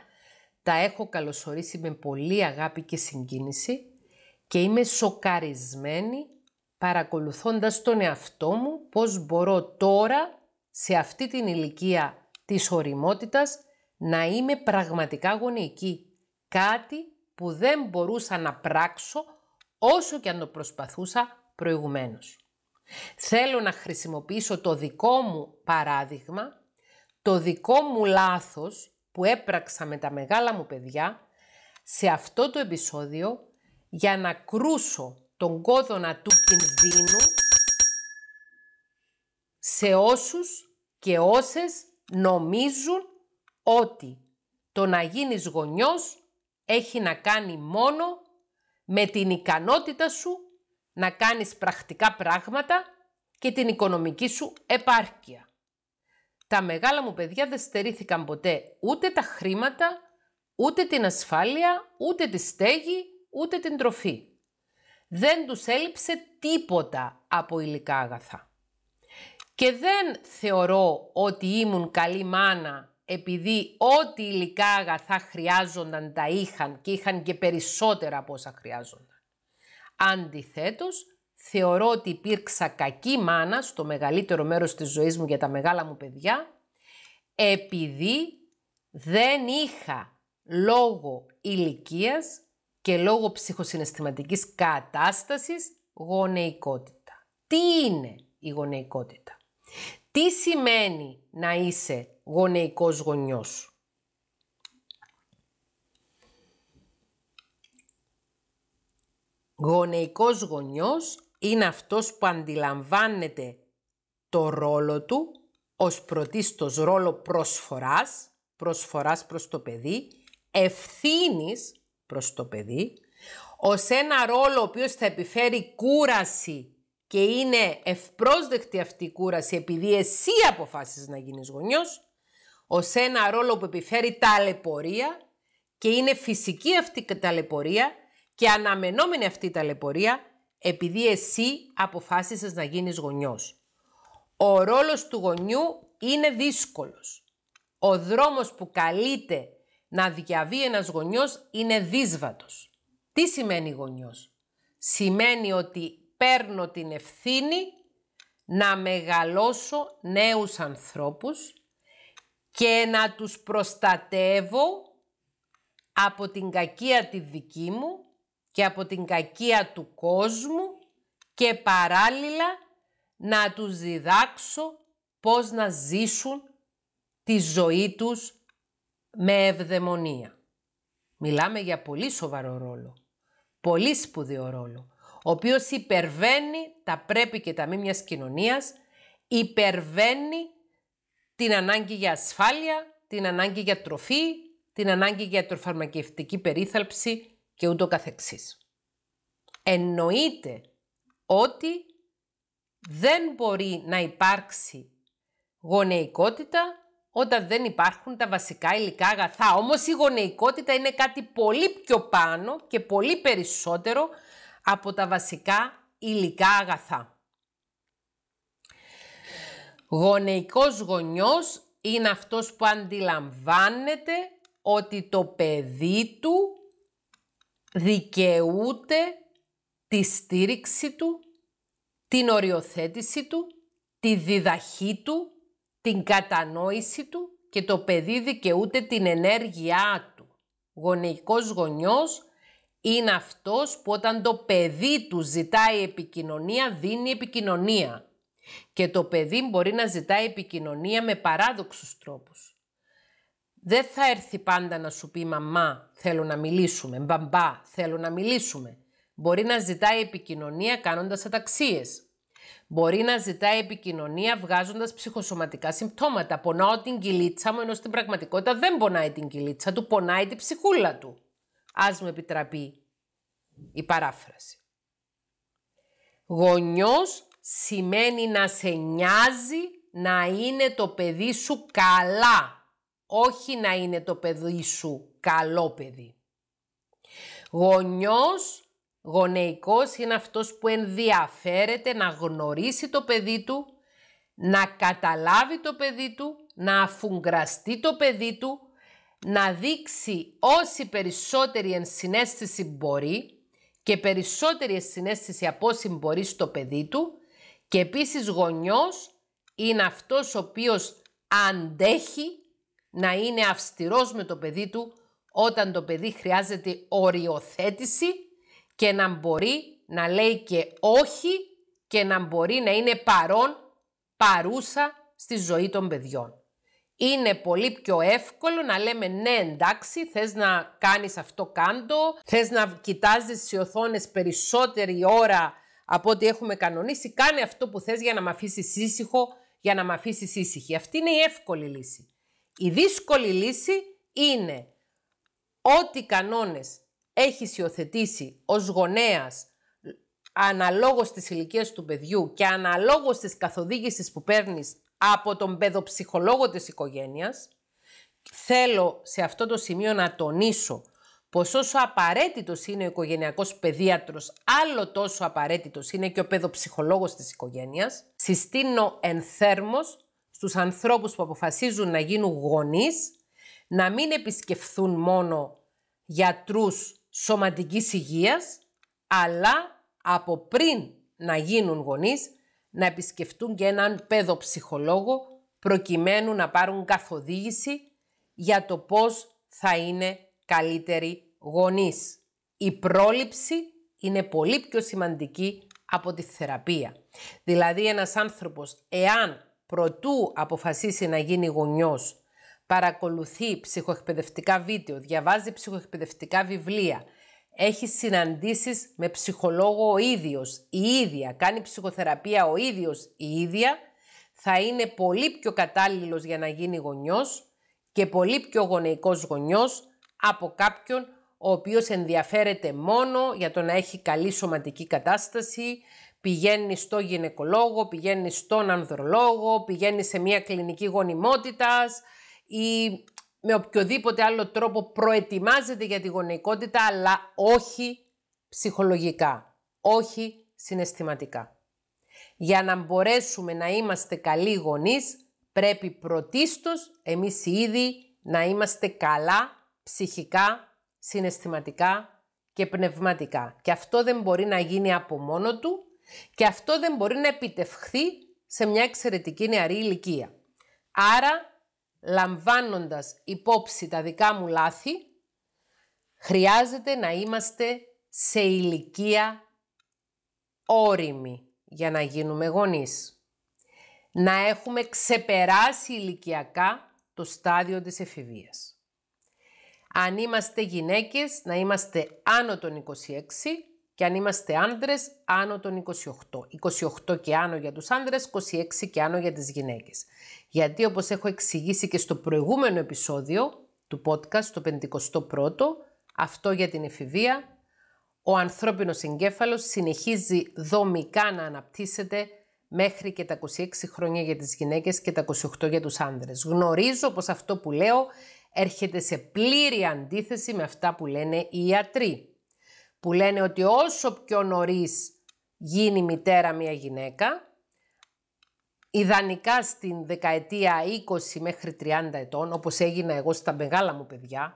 Τα έχω καλωσορίσει με πολύ αγάπη και συγκίνηση και είμαι σοκαρισμένη παρακολουθώντας τον εαυτό μου πώς μπορώ τώρα σε αυτή την ηλικία της οριμότητας να είμαι πραγματικά γονική. Κάτι που δεν μπορούσα να πράξω όσο και αν το προσπαθούσα προηγουμένως. Θέλω να χρησιμοποιήσω το δικό μου παράδειγμα, το δικό μου λάθος που έπραξα με τα μεγάλα μου παιδιά σε αυτό το επεισόδιο για να κρούσω τον κόδωνα του κινδύνου σε όσους και όσες νομίζουν ότι το να γίνεις γονιός έχει να κάνει μόνο με την ικανότητα σου να κάνεις πρακτικά πράγματα και την οικονομική σου επάρκεια. Τα μεγάλα μου παιδιά δεν στερήθηκαν ποτέ ούτε τα χρήματα, ούτε την ασφάλεια, ούτε τη στέγη, ούτε την τροφή. Δεν τους έλειψε τίποτα από υλικά αγαθά. Και δεν θεωρώ ότι ήμουν καλή μάνα επειδή ό,τι υλικά αγαθά χρειάζονταν τα είχαν και είχαν και περισσότερα από όσα χρειάζονταν. Αντιθέτως, θεωρώ ότι υπήρξα κακή μάνα στο μεγαλύτερο μέρος της ζωής μου για τα μεγάλα μου παιδιά, επειδή δεν είχα λόγω ηλικίας και λόγω ψυχοσυναισθηματικής κατάστασης γονεϊκότητα. Τι είναι η γονεϊκότητα. Τι σημαίνει να είσαι γονεϊκός γονιός. Γονεϊκός γονιός είναι αυτός που αντιλαμβάνεται το ρόλο του ως πρωτίστως ρόλο προσφοράς, προσφοράς προς το παιδί, ευθύνης προς το παιδί, ως ένα ρόλο ο οποίος θα επιφέρει κούραση και είναι ευπρόσδεκτη αυτή η κούραση επειδή εσύ αποφάσισες να γίνεις γονιός, ως ένα ρόλο που επιφέρει ταλαιπωρία και είναι φυσική αυτή η ταλαιπωρία και αναμενόμενη αυτή η ταλαιπωρία επειδή εσύ αποφάσισες να γίνεις γονιός. Ο ρόλος του γονιού είναι δύσκολος. Ο δρόμος που καλείται να διαβεί ένας γονιός είναι δύσβατος. Τι σημαίνει γονιός? Σημαίνει ότι παίρνω την ευθύνη να μεγαλώσω νέους ανθρώπους και να τους προστατεύω από την κακία τη δική μου και από την κακία του κόσμου και παράλληλα να τους διδάξω πώς να ζήσουν τη ζωή τους με ευδαιμονία. Μιλάμε για πολύ σοβαρό ρόλο, πολύ σπουδαίο ρόλο ο οποίος υπερβαίνει τα πρέπει και τα μη μιας κοινωνίας, υπερβαίνει την ανάγκη για ασφάλεια, την ανάγκη για τροφή, την ανάγκη για τροφαρμακευτική περίθαλψη και ούτω καθεξής. Εννοείται ότι δεν μπορεί να υπάρξει γονεϊκότητα όταν δεν υπάρχουν τα βασικά υλικά αγαθά. Όμως η γονεϊκότητα είναι κάτι πολύ πιο πάνω και πολύ περισσότερο από τα βασικά υλικά αγαθά. Γονεϊκός γονιός είναι αυτός που αντιλαμβάνεται ότι το παιδί του δικαιούται τη στήριξη του, την οριοθέτηση του, τη διδαχή του, την κατανόηση του και το παιδί δικαιούται την ενέργειά του. Γονεϊκός γονιός είναι αυτός που όταν το παιδί του ζητάει επικοινωνία, δίνει επικοινωνία. Και το παιδί μπορεί να ζητάει επικοινωνία με παράδοξους τρόπους. Δεν θα έρθει πάντα να σου πει «Μαμά, θέλω να μιλήσουμε», «Μπαμπά, θέλω να μιλήσουμε». Μπορεί να ζητάει επικοινωνία κάνοντας αταξίες. Μπορεί να ζητάει επικοινωνία βγάζοντας ψυχοσωματικά συμπτώματα. Πονάω την κυλίτσα μου, ενώ στην πραγματικότητα δεν πονάει την κυλίτσα του, πονάει την ψυχούλα του. Ας μου επιτραπεί η παράφραση. Γονιός σημαίνει να σε νοιάζει να είναι το παιδί σου καλά, όχι να είναι το παιδί σου καλό παιδί. Γονιός, γονεϊκός είναι αυτός που ενδιαφέρεται να γνωρίσει το παιδί του, να καταλάβει το παιδί του, να αφουγκραστεί το παιδί του, να δείξει όση περισσότερη ενσυναίσθηση μπορεί και περισσότερη ενσυναίσθηση από μπορεί στο παιδί του και επίσης γονιός είναι αυτός ο οποίος αντέχει να είναι αυστηρός με το παιδί του όταν το παιδί χρειάζεται οριοθέτηση και να μπορεί να λέει και όχι και να μπορεί να είναι παρόν, παρούσα στη ζωή των παιδιών είναι πολύ πιο εύκολο να λέμε ναι εντάξει, θες να κάνεις αυτό κάντο, θες να κοιτάζεις τις οθόνες περισσότερη ώρα από ό,τι έχουμε κανονίσει, κάνε αυτό που θες για να με αφήσεις ήσυχο, για να με αφήσεις ήσυχη. Αυτή είναι η εύκολη λύση. Η δύσκολη λύση είναι ό,τι κανόνες έχεις υιοθετήσει ως γονέας αναλόγως της ηλικία του παιδιού και αναλόγως της καθοδήγησης που παίρνεις από τον παιδοψυχολόγο της οικογένειας. Θέλω σε αυτό το σημείο να τονίσω πως όσο απαραίτητος είναι ο οικογενειακός παιδίατρος, άλλο τόσο απαραίτητος είναι και ο παιδοψυχολόγος της οικογένειας. Συστήνω ενθέρμος στους ανθρώπους που αποφασίζουν να γίνουν γονείς, να μην επισκεφθούν μόνο γιατρούς σωματικής υγείας, αλλά από πριν να γίνουν γονείς να επισκεφτούν και έναν παιδοψυχολόγο προκειμένου να πάρουν καθοδήγηση για το πώς θα είναι καλύτεροι γονείς. Η πρόληψη είναι πολύ πιο σημαντική από τη θεραπεία. Δηλαδή ένας άνθρωπος εάν προτού αποφασίσει να γίνει γονιός, παρακολουθεί ψυχοεκπαιδευτικά βίντεο, διαβάζει ψυχοεκπαιδευτικά βιβλία, έχει συναντήσεις με ψυχολόγο ο ίδιος, η ίδια, κάνει ψυχοθεραπεία ο ίδιος, η ίδια, θα είναι πολύ πιο κατάλληλος για να γίνει γονιός και πολύ πιο γονεϊκός γονιός από κάποιον ο οποίος ενδιαφέρεται μόνο για το να έχει καλή σωματική κατάσταση, πηγαίνει στο γυναικολόγο, πηγαίνει στον ανδρολόγο, πηγαίνει σε μια κλινική γονιμότητας ή με οποιοδήποτε άλλο τρόπο προετοιμάζεται για τη γονεϊκότητα, αλλά όχι ψυχολογικά, όχι συναισθηματικά. Για να μπορέσουμε να είμαστε καλοί γονείς, πρέπει πρωτίστως εμείς ίδιοι να είμαστε καλά ψυχικά, συναισθηματικά και πνευματικά. Και αυτό δεν μπορεί να γίνει από μόνο του και αυτό δεν μπορεί να επιτευχθεί σε μια εξαιρετική νεαρή ηλικία. Άρα λαμβάνοντας υπόψη τα δικά μου λάθη, χρειάζεται να είμαστε σε ηλικία όριμη για να γίνουμε γονείς. Να έχουμε ξεπεράσει ηλικιακά το στάδιο της εφηβείας. Αν είμαστε γυναίκες, να είμαστε άνω των 26 και αν είμαστε άντρε άνω των 28. 28 και άνω για τους άντρες, 26 και άνω για τις γυναίκες. Γιατί όπως έχω εξηγήσει και στο προηγούμενο επεισόδιο του podcast, το 51ο, αυτό για την εφηβεία, ο ανθρώπινος εγκέφαλος συνεχίζει δομικά να αναπτύσσεται μέχρι και τα 26 χρόνια για τις γυναίκες και τα 28 για τους άντρες. Γνωρίζω πως αυτό που λέω έρχεται σε πλήρη αντίθεση με αυτά που λένε οι ιατροί που λένε ότι όσο πιο νωρίς γίνει μητέρα μια γυναίκα, ιδανικά στην δεκαετία 20 μέχρι 30 ετών, όπως έγινα εγώ στα μεγάλα μου παιδιά,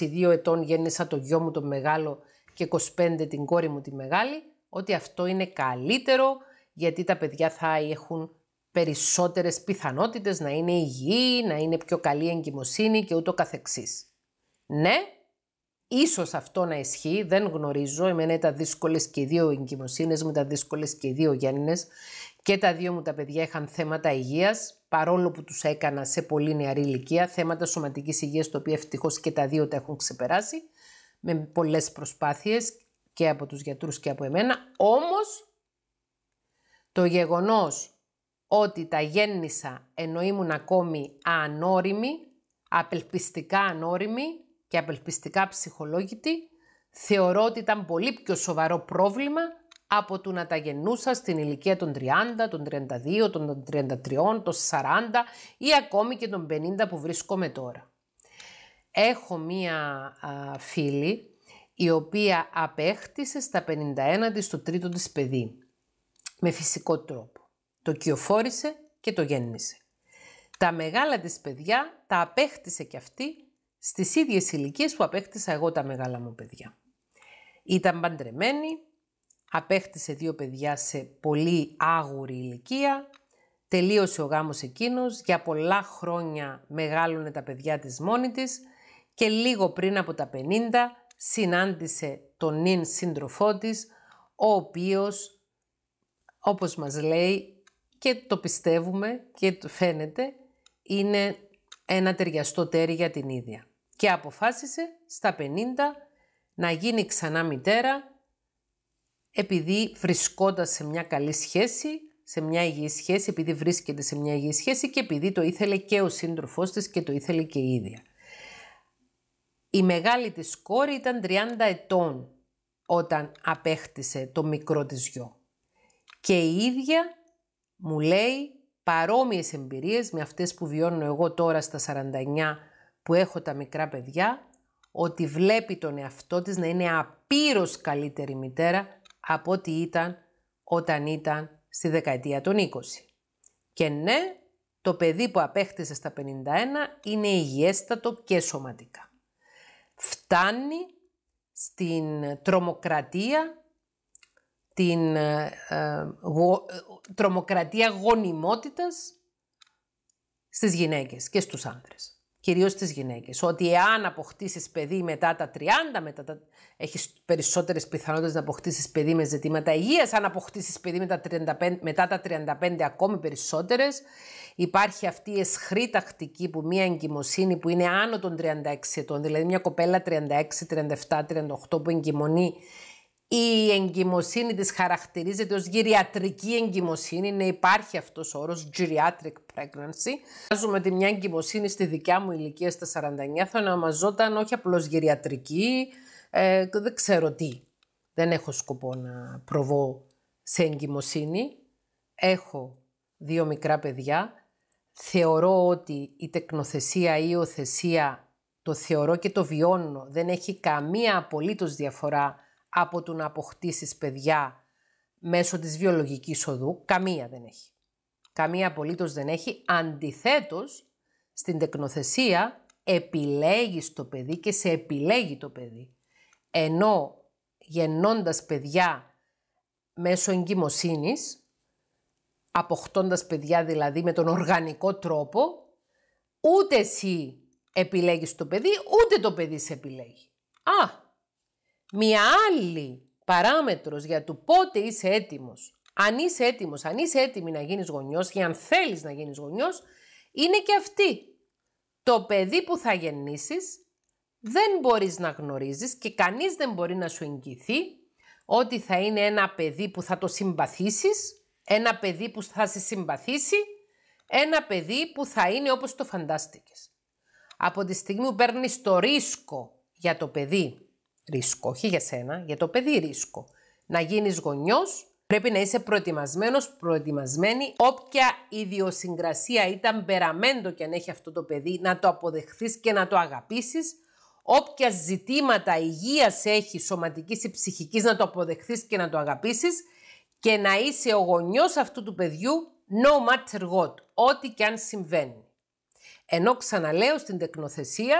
22 ετών γέννησα το γιο μου το μεγάλο και 25 την κόρη μου τη μεγάλη, ότι αυτό είναι καλύτερο γιατί τα παιδιά θα έχουν περισσότερες πιθανότητες να είναι υγιή, να είναι πιο καλή εγκυμοσύνη και ούτω καθεξής. Ναι, Ίσως αυτό να ισχύει, δεν γνωρίζω. Εμένα ήταν δύσκολες και οι δύο εγκυμοσύνες μου, ήταν δύσκολες και οι δύο γέννες. Και τα δύο μου τα παιδιά είχαν θέματα υγείας, παρόλο που τους έκανα σε πολύ νεαρή ηλικία, θέματα σωματικής υγείας, το οποίο ευτυχώς και τα δύο τα έχουν ξεπεράσει, με πολλές προσπάθειες και από τους γιατρούς και από εμένα. Όμως, το γεγονός ότι τα γέννησα ενώ ήμουν ακόμη ανώριμη, απελπιστικά ανώριμη, και απελπιστικά ψυχολόγητη, θεωρώ ότι ήταν πολύ πιο σοβαρό πρόβλημα από του να τα γεννούσα στην ηλικία των 30, των 32, των 33, των 40 ή ακόμη και των 50 που βρίσκομαι τώρα. Έχω μία φίλη η οποία απέκτησε στα 51 της το τρίτο της παιδί με φυσικό τρόπο. Το κυοφόρησε και το γέννησε. Τα μεγάλα της παιδιά τα απέκτησε κι αυτή στις ίδιες ηλικίες που απέκτησα εγώ τα μεγάλα μου παιδιά. Ήταν παντρεμένη, απέκτησε δύο παιδιά σε πολύ άγουρη ηλικία, τελείωσε ο γάμος εκείνος, για πολλά χρόνια μεγάλωνε τα παιδιά της μόνη της και λίγο πριν από τα 50 συνάντησε τον νυν σύντροφό της, ο οποίος, όπως μας λέει και το πιστεύουμε και φαίνεται, είναι ένα ταιριαστό τέρι για την ίδια. Και αποφάσισε στα 50 να γίνει ξανά μητέρα επειδή βρισκόταν σε μια καλή σχέση, σε μια υγιή σχέση, επειδή βρίσκεται σε μια υγιή σχέση και επειδή το ήθελε και ο σύντροφός της και το ήθελε και η ίδια. Η μεγάλη της κόρη ήταν 30 ετών όταν απέκτησε το μικρό της γιο. Και η ίδια μου λέει παρόμοιες εμπειρίες με αυτές που βιώνω εγώ τώρα στα 49 που έχω τα μικρά παιδιά, ότι βλέπει τον εαυτό της να είναι απείρως καλύτερη μητέρα από ό,τι ήταν όταν ήταν στη δεκαετία των 20. Και ναι, το παιδί που απέκτησε στα 51 είναι υγιέστατο και σωματικά. Φτάνει στην τρομοκρατία την ε, ε γο, ε, τρομοκρατία γονιμότητας στις γυναίκες και στους άνδρες. Κυρίως στις γυναίκες. Ότι εάν αποκτήσεις παιδί μετά τα 30, μετά τα... έχεις περισσότερες πιθανότητες να αποκτήσεις παιδί με ζητήματα υγείας. Αν αποκτήσεις παιδί 35, μετά τα 35 ακόμη περισσότερες. Υπάρχει αυτή η εσχρή τακτική που μια εγκυμοσύνη που είναι άνω των 36 ετών, δηλαδή μια κοπέλα 36, 37, 38 που εγκυμονεί η εγκυμοσύνη της χαρακτηρίζεται ως γυριατρική εγκυμοσύνη, ναι υπάρχει αυτός ο όρος geriatric pregnancy. Βάζουμε ότι μια εγκυμοσύνη στη δικιά μου ηλικία στα 49 θα ονομαζόταν όχι απλώς γυριατρική, ε, δεν ξέρω τι. Δεν έχω σκοπό να προβώ σε εγκυμοσύνη. Έχω δύο μικρά παιδιά. Θεωρώ ότι η τεκνοθεσία ή η οθεσία το θεωρώ και το βιώνω. Δεν έχει καμία απολύτως διαφορά από το να αποκτήσεις παιδιά μέσω της βιολογικής οδού. Καμία δεν έχει. Καμία απολύτως δεν έχει. Αντιθέτως, στην τεκνοθεσία επιλέγεις το παιδί και σε επιλέγει το παιδί. Ενώ γεννώντας παιδιά μέσω εγκυμοσύνης, αποκτώντας παιδιά δηλαδή με τον οργανικό τρόπο, ούτε εσύ επιλέγεις το παιδί, ούτε το παιδί σε επιλέγει. Α, μια άλλη παράμετρος για το πότε είσαι έτοιμος, αν είσαι έτοιμος, αν είσαι έτοιμη να γίνεις γονιός ή αν θέλεις να γίνεις γονιός, είναι και αυτή. Το παιδί που θα γεννήσεις δεν μπορείς να γνωρίζεις και κανείς δεν μπορεί να σου εγγυηθεί ότι θα είναι ένα παιδί που θα το συμπαθήσεις, ένα παιδί που θα σε συμπαθήσει, ένα παιδί που θα είναι όπως το φαντάστηκες. Από τη στιγμή που παίρνεις το ρίσκο για το παιδί ρίσκο, όχι για σένα, για το παιδί ρίσκο. Να γίνεις γονιός, πρέπει να είσαι προετοιμασμένος, προετοιμασμένη. Όποια ιδιοσυγκρασία ήταν ταμπεραμέντο και αν έχει αυτό το παιδί, να το αποδεχθείς και να το αγαπήσεις. Όποια ζητήματα υγείας έχεις, σωματικής ή ψυχικής, να το αποδεχθείς και να το αγαπήσεις. Και να είσαι ο γονιός αυτού του παιδιού, no matter what, ό,τι και αν συμβαίνει. Ενώ ξαναλέω στην τεκνοθεσία,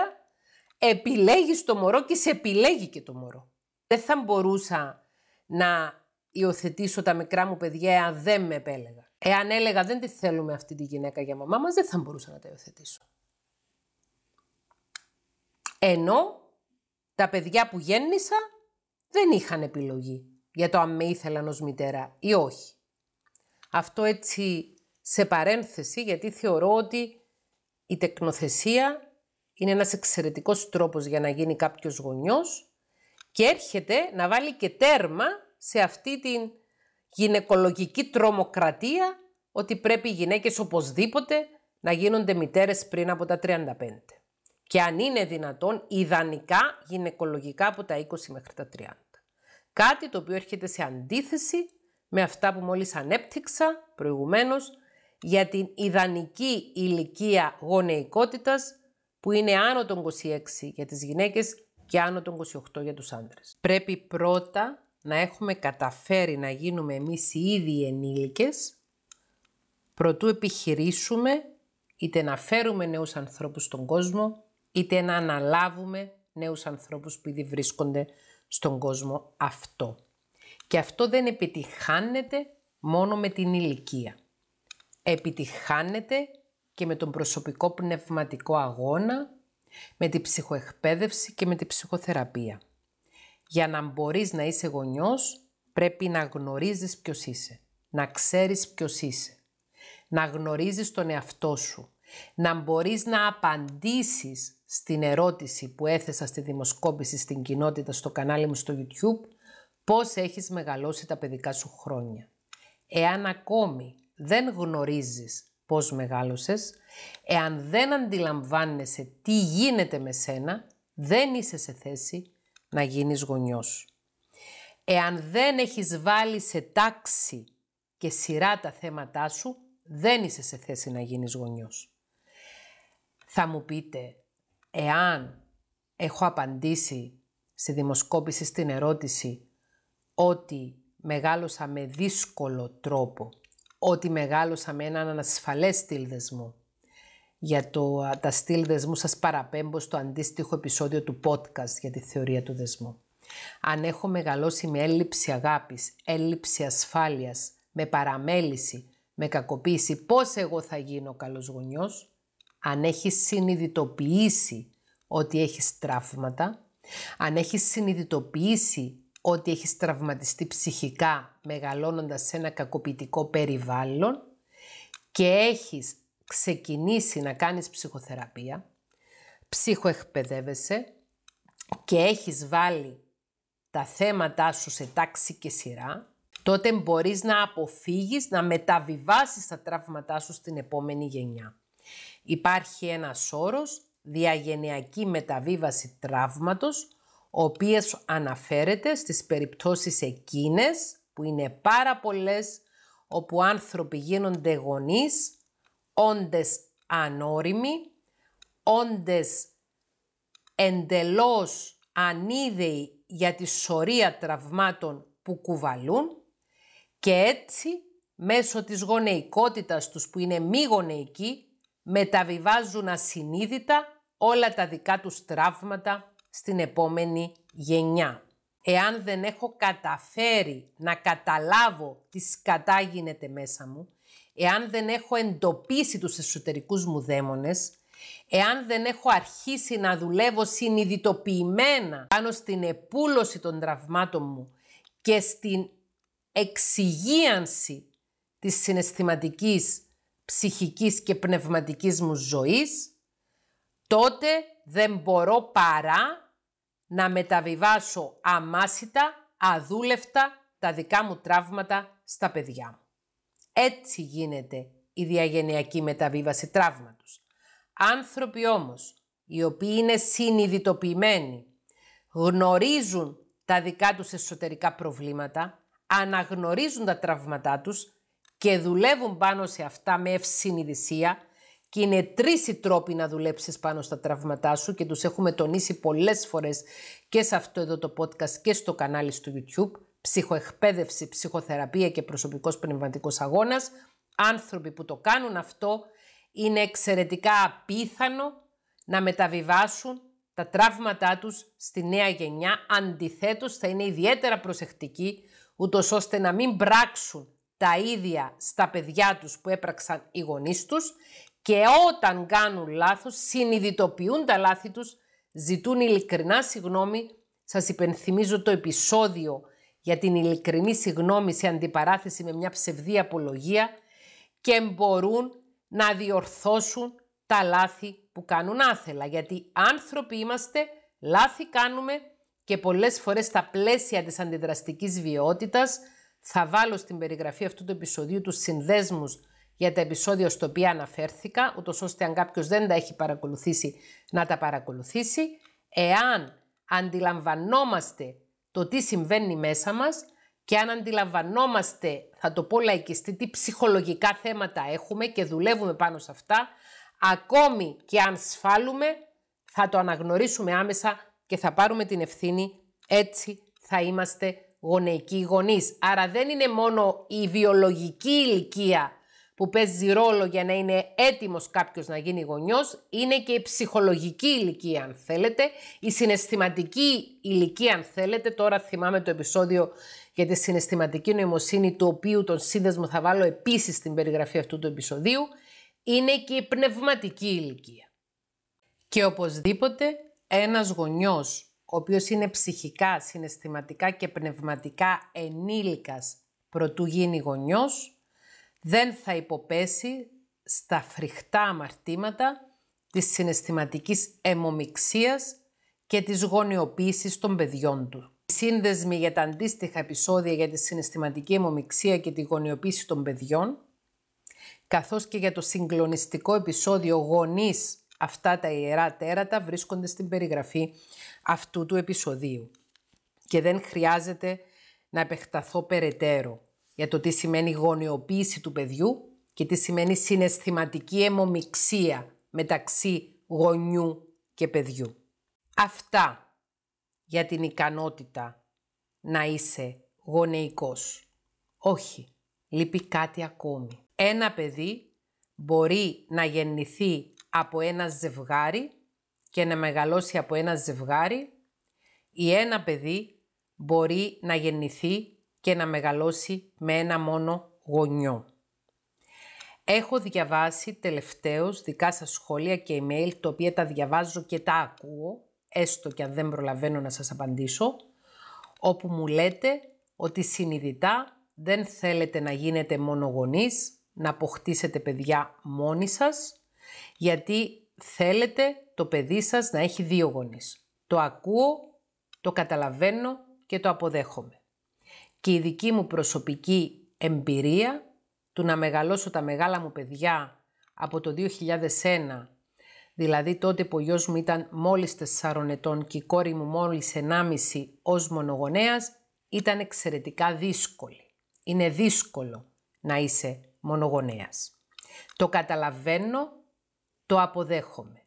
επιλέγεις το μωρό και σε επιλέγει και το μωρό. Δεν θα μπορούσα να υιοθετήσω τα μικρά μου παιδιά εάν δεν με επέλεγα. Εάν έλεγα δεν τη θέλουμε αυτή τη γυναίκα για μαμά μας, δεν θα μπορούσα να τα υιοθετήσω. Ενώ τα παιδιά που γέννησα δεν είχαν επιλογή για το αν με ήθελαν ως μητέρα ή όχι. Αυτό έτσι σε παρένθεση γιατί θεωρώ ότι η τεκνοθεσία είναι ένας εξαιρετικός τρόπος για να γίνει κάποιος γονιός και έρχεται να βάλει και τέρμα σε αυτή την γυναικολογική τρομοκρατία ότι πρέπει οι γυναίκες οπωσδήποτε να γίνονται μητέρες πριν από τα 35. Και αν είναι δυνατόν, ιδανικά γυναικολογικά από τα 20 μέχρι τα 30. Κάτι το οποίο έρχεται σε αντίθεση με αυτά που μόλις ανέπτυξα προηγουμένως για την ιδανική ηλικία γονεϊκότητας που είναι άνω των 26 για τις γυναίκες και άνω των 28 για τους άντρες. Πρέπει πρώτα να έχουμε καταφέρει να γίνουμε εμείς οι ίδιοι ενήλικες, προτού επιχειρήσουμε είτε να φέρουμε νέους ανθρώπους στον κόσμο, είτε να αναλάβουμε νέους ανθρώπους που ήδη βρίσκονται στον κόσμο αυτό. Και αυτό δεν επιτυχάνεται μόνο με την ηλικία. Επιτυχάνεται και με τον προσωπικό πνευματικό αγώνα, με την ψυχοεκπαίδευση και με την ψυχοθεραπεία. Για να μπορείς να είσαι γονιός, πρέπει να γνωρίζεις ποιος είσαι, να ξέρεις ποιος είσαι, να γνωρίζεις τον εαυτό σου, να μπορείς να απαντήσεις στην ερώτηση που έθεσα στη δημοσκόπηση στην κοινότητα στο κανάλι μου στο YouTube, πώς έχεις μεγαλώσει τα παιδικά σου χρόνια. Εάν ακόμη δεν γνωρίζεις πώς μεγάλωσες, εάν δεν αντιλαμβάνεσαι τι γίνεται με σένα, δεν είσαι σε θέση να γίνεις γονιός. Εάν δεν έχεις βάλει σε τάξη και σειρά τα θέματά σου, δεν είσαι σε θέση να γίνεις γονιός. Θα μου πείτε, εάν έχω απαντήσει στη δημοσκόπηση στην ερώτηση ότι μεγάλωσα με δύσκολο τρόπο ότι μεγάλωσα με έναν ανασφαλές στυλ δεσμού. Για το, τα στυλ δεσμού σας παραπέμπω στο αντίστοιχο επεισόδιο του podcast για τη θεωρία του δεσμού. Αν έχω μεγαλώσει με έλλειψη αγάπης, έλλειψη ασφάλειας, με παραμέληση, με κακοποίηση, πώς εγώ θα γίνω καλός γονιός, αν έχεις συνειδητοποιήσει ότι έχεις τραύματα, αν έχεις συνειδητοποιήσει ότι έχεις τραυματιστεί ψυχικά μεγαλώνοντας σε ένα κακοποιητικό περιβάλλον και έχεις ξεκινήσει να κάνεις ψυχοθεραπεία, ψυχοεκπαιδεύεσαι και έχεις βάλει τα θέματα σου σε τάξη και σειρά, τότε μπορείς να αποφύγεις, να μεταβιβάσεις τα τραύματά σου στην επόμενη γενιά. Υπάρχει ένας όρος, διαγενειακή μεταβίβαση τραύματος, ο οποίες αναφέρεται στις περιπτώσεις εκείνες που είναι πάρα πολλές όπου άνθρωποι γίνονται γονείς, όντες ανώριμοι, όντες εντελώς ανίδεοι για τη σωρία τραυμάτων που κουβαλούν και έτσι μέσω της γονεϊκότητας τους που είναι μη γονεϊκοί μεταβιβάζουν ασυνείδητα όλα τα δικά τους τραύματα στην επόμενη γενιά. Εάν δεν έχω καταφέρει να καταλάβω τι σκατά γίνεται μέσα μου, εάν δεν έχω εντοπίσει τους εσωτερικούς μου δαίμονες, εάν δεν έχω αρχίσει να δουλεύω συνειδητοποιημένα πάνω στην επούλωση των τραυμάτων μου και στην εξυγίανση της συναισθηματικής, ψυχικής και πνευματικής μου ζωής, τότε δεν μπορώ παρά να μεταβιβάσω αμάσιτα, αδούλευτα τα δικά μου τραύματα στα παιδιά Έτσι γίνεται η διαγενειακή μεταβίβαση τραύματος. Άνθρωποι όμως, οι οποίοι είναι συνειδητοποιημένοι, γνωρίζουν τα δικά τους εσωτερικά προβλήματα, αναγνωρίζουν τα τραύματά τους και δουλεύουν πάνω σε αυτά με ευσυνειδησία, και είναι τρεις οι τρόποι να δουλέψεις πάνω στα τραύματά σου και τους έχουμε τονίσει πολλές φορές και σε αυτό εδώ το podcast και στο κανάλι στο YouTube. Ψυχοεκπαίδευση, ψυχοθεραπεία και προσωπικός πνευματικός αγώνας. Άνθρωποι που το κάνουν αυτό είναι εξαιρετικά απίθανο να μεταβιβάσουν τα τραύματά τους στη νέα γενιά. Αντιθέτως θα είναι ιδιαίτερα προσεκτικοί, ούτως ώστε να μην πράξουν τα ίδια στα παιδιά τους που έπραξαν οι γονείς τους και όταν κάνουν λάθος, συνειδητοποιούν τα λάθη τους, ζητούν ειλικρινά συγγνώμη. Σας υπενθυμίζω το επεισόδιο για την ειλικρινή συγνώμη σε αντιπαράθεση με μια ψευδή απολογία και μπορούν να διορθώσουν τα λάθη που κάνουν άθελα. Γιατί άνθρωποι είμαστε, λάθη κάνουμε και πολλές φορές στα πλαίσια της αντιδραστικής βιαιότητας θα βάλω στην περιγραφή αυτού του επεισοδίου τους συνδέσμους για τα επεισόδια στο οποία αναφέρθηκα, ούτως ώστε αν κάποιος δεν τα έχει παρακολουθήσει να τα παρακολουθήσει. Εάν αντιλαμβανόμαστε το τι συμβαίνει μέσα μας και αν αντιλαμβανόμαστε, θα το πω λαϊκιστή, τι ψυχολογικά θέματα έχουμε και δουλεύουμε πάνω σε αυτά, ακόμη και αν σφάλουμε, θα το αναγνωρίσουμε άμεσα και θα πάρουμε την ευθύνη, έτσι θα είμαστε γονεικοί γονείς. Άρα δεν είναι μόνο η βιολογική ηλικία που παίζει ρόλο για να είναι έτοιμος κάποιος να γίνει γονιός είναι και η ψυχολογική ηλικία αν θέλετε, η συναισθηματική ηλικία αν θέλετε. Τώρα θυμάμαι το επεισόδιο για τη συναισθηματική νοημοσύνη του οποίου τον σύνδεσμο θα βάλω επίσης στην περιγραφή αυτού του επεισοδίου. Είναι και η πνευματική ηλικία. Και οπωσδήποτε ένας γονιός ο οποίος είναι ψυχικά, συναισθηματικά και πνευματικά ενήλικας προτού γίνει γονιός, δεν θα υποπέσει στα φρικτά αμαρτήματα της συναισθηματικής αιμομιξίας και της γονιοποίησης των παιδιών του. Οι σύνδεσμοι για τα αντίστοιχα επεισόδια για τη συναισθηματική αιμομιξία και τη γονιοποίηση των παιδιών, καθώς και για το συγκλονιστικό επεισόδιο γονείς αυτά τα ιερά τέρατα βρίσκονται στην περιγραφή αυτού του επεισοδίου και δεν χρειάζεται να επεκταθώ περαιτέρω για το τι σημαίνει γονιοποίηση του παιδιού και τι σημαίνει συναισθηματική αιμομιξία μεταξύ γονιού και παιδιού. Αυτά για την ικανότητα να είσαι γονεϊκός. Όχι, λείπει κάτι ακόμη. Ένα παιδί μπορεί να γεννηθεί από ένα ζευγάρι και να μεγαλώσει από ένα ζευγάρι ή ένα παιδί μπορεί να γεννηθεί και να μεγαλώσει με ένα μόνο γονιό. Έχω διαβάσει τελευταίως δικά σας σχόλια και email, τα οποία τα διαβάζω και τα ακούω, έστω και αν δεν προλαβαίνω να σας απαντήσω, όπου μου λέτε ότι συνειδητά δεν θέλετε να γίνετε μόνο γονείς, να αποκτήσετε παιδιά μόνοι σας, γιατί θέλετε το παιδί σας να έχει δύο γονείς. Το ακούω, το καταλαβαίνω και το αποδέχομαι και η δική μου προσωπική εμπειρία του να μεγαλώσω τα μεγάλα μου παιδιά από το 2001, δηλαδή τότε που ο γιος μου ήταν μόλις 4 ετών και η κόρη μου μόλις 1,5 ως μονογονέας, ήταν εξαιρετικά δύσκολη. Είναι δύσκολο να είσαι μονογονέας. Το καταλαβαίνω, το αποδέχομαι.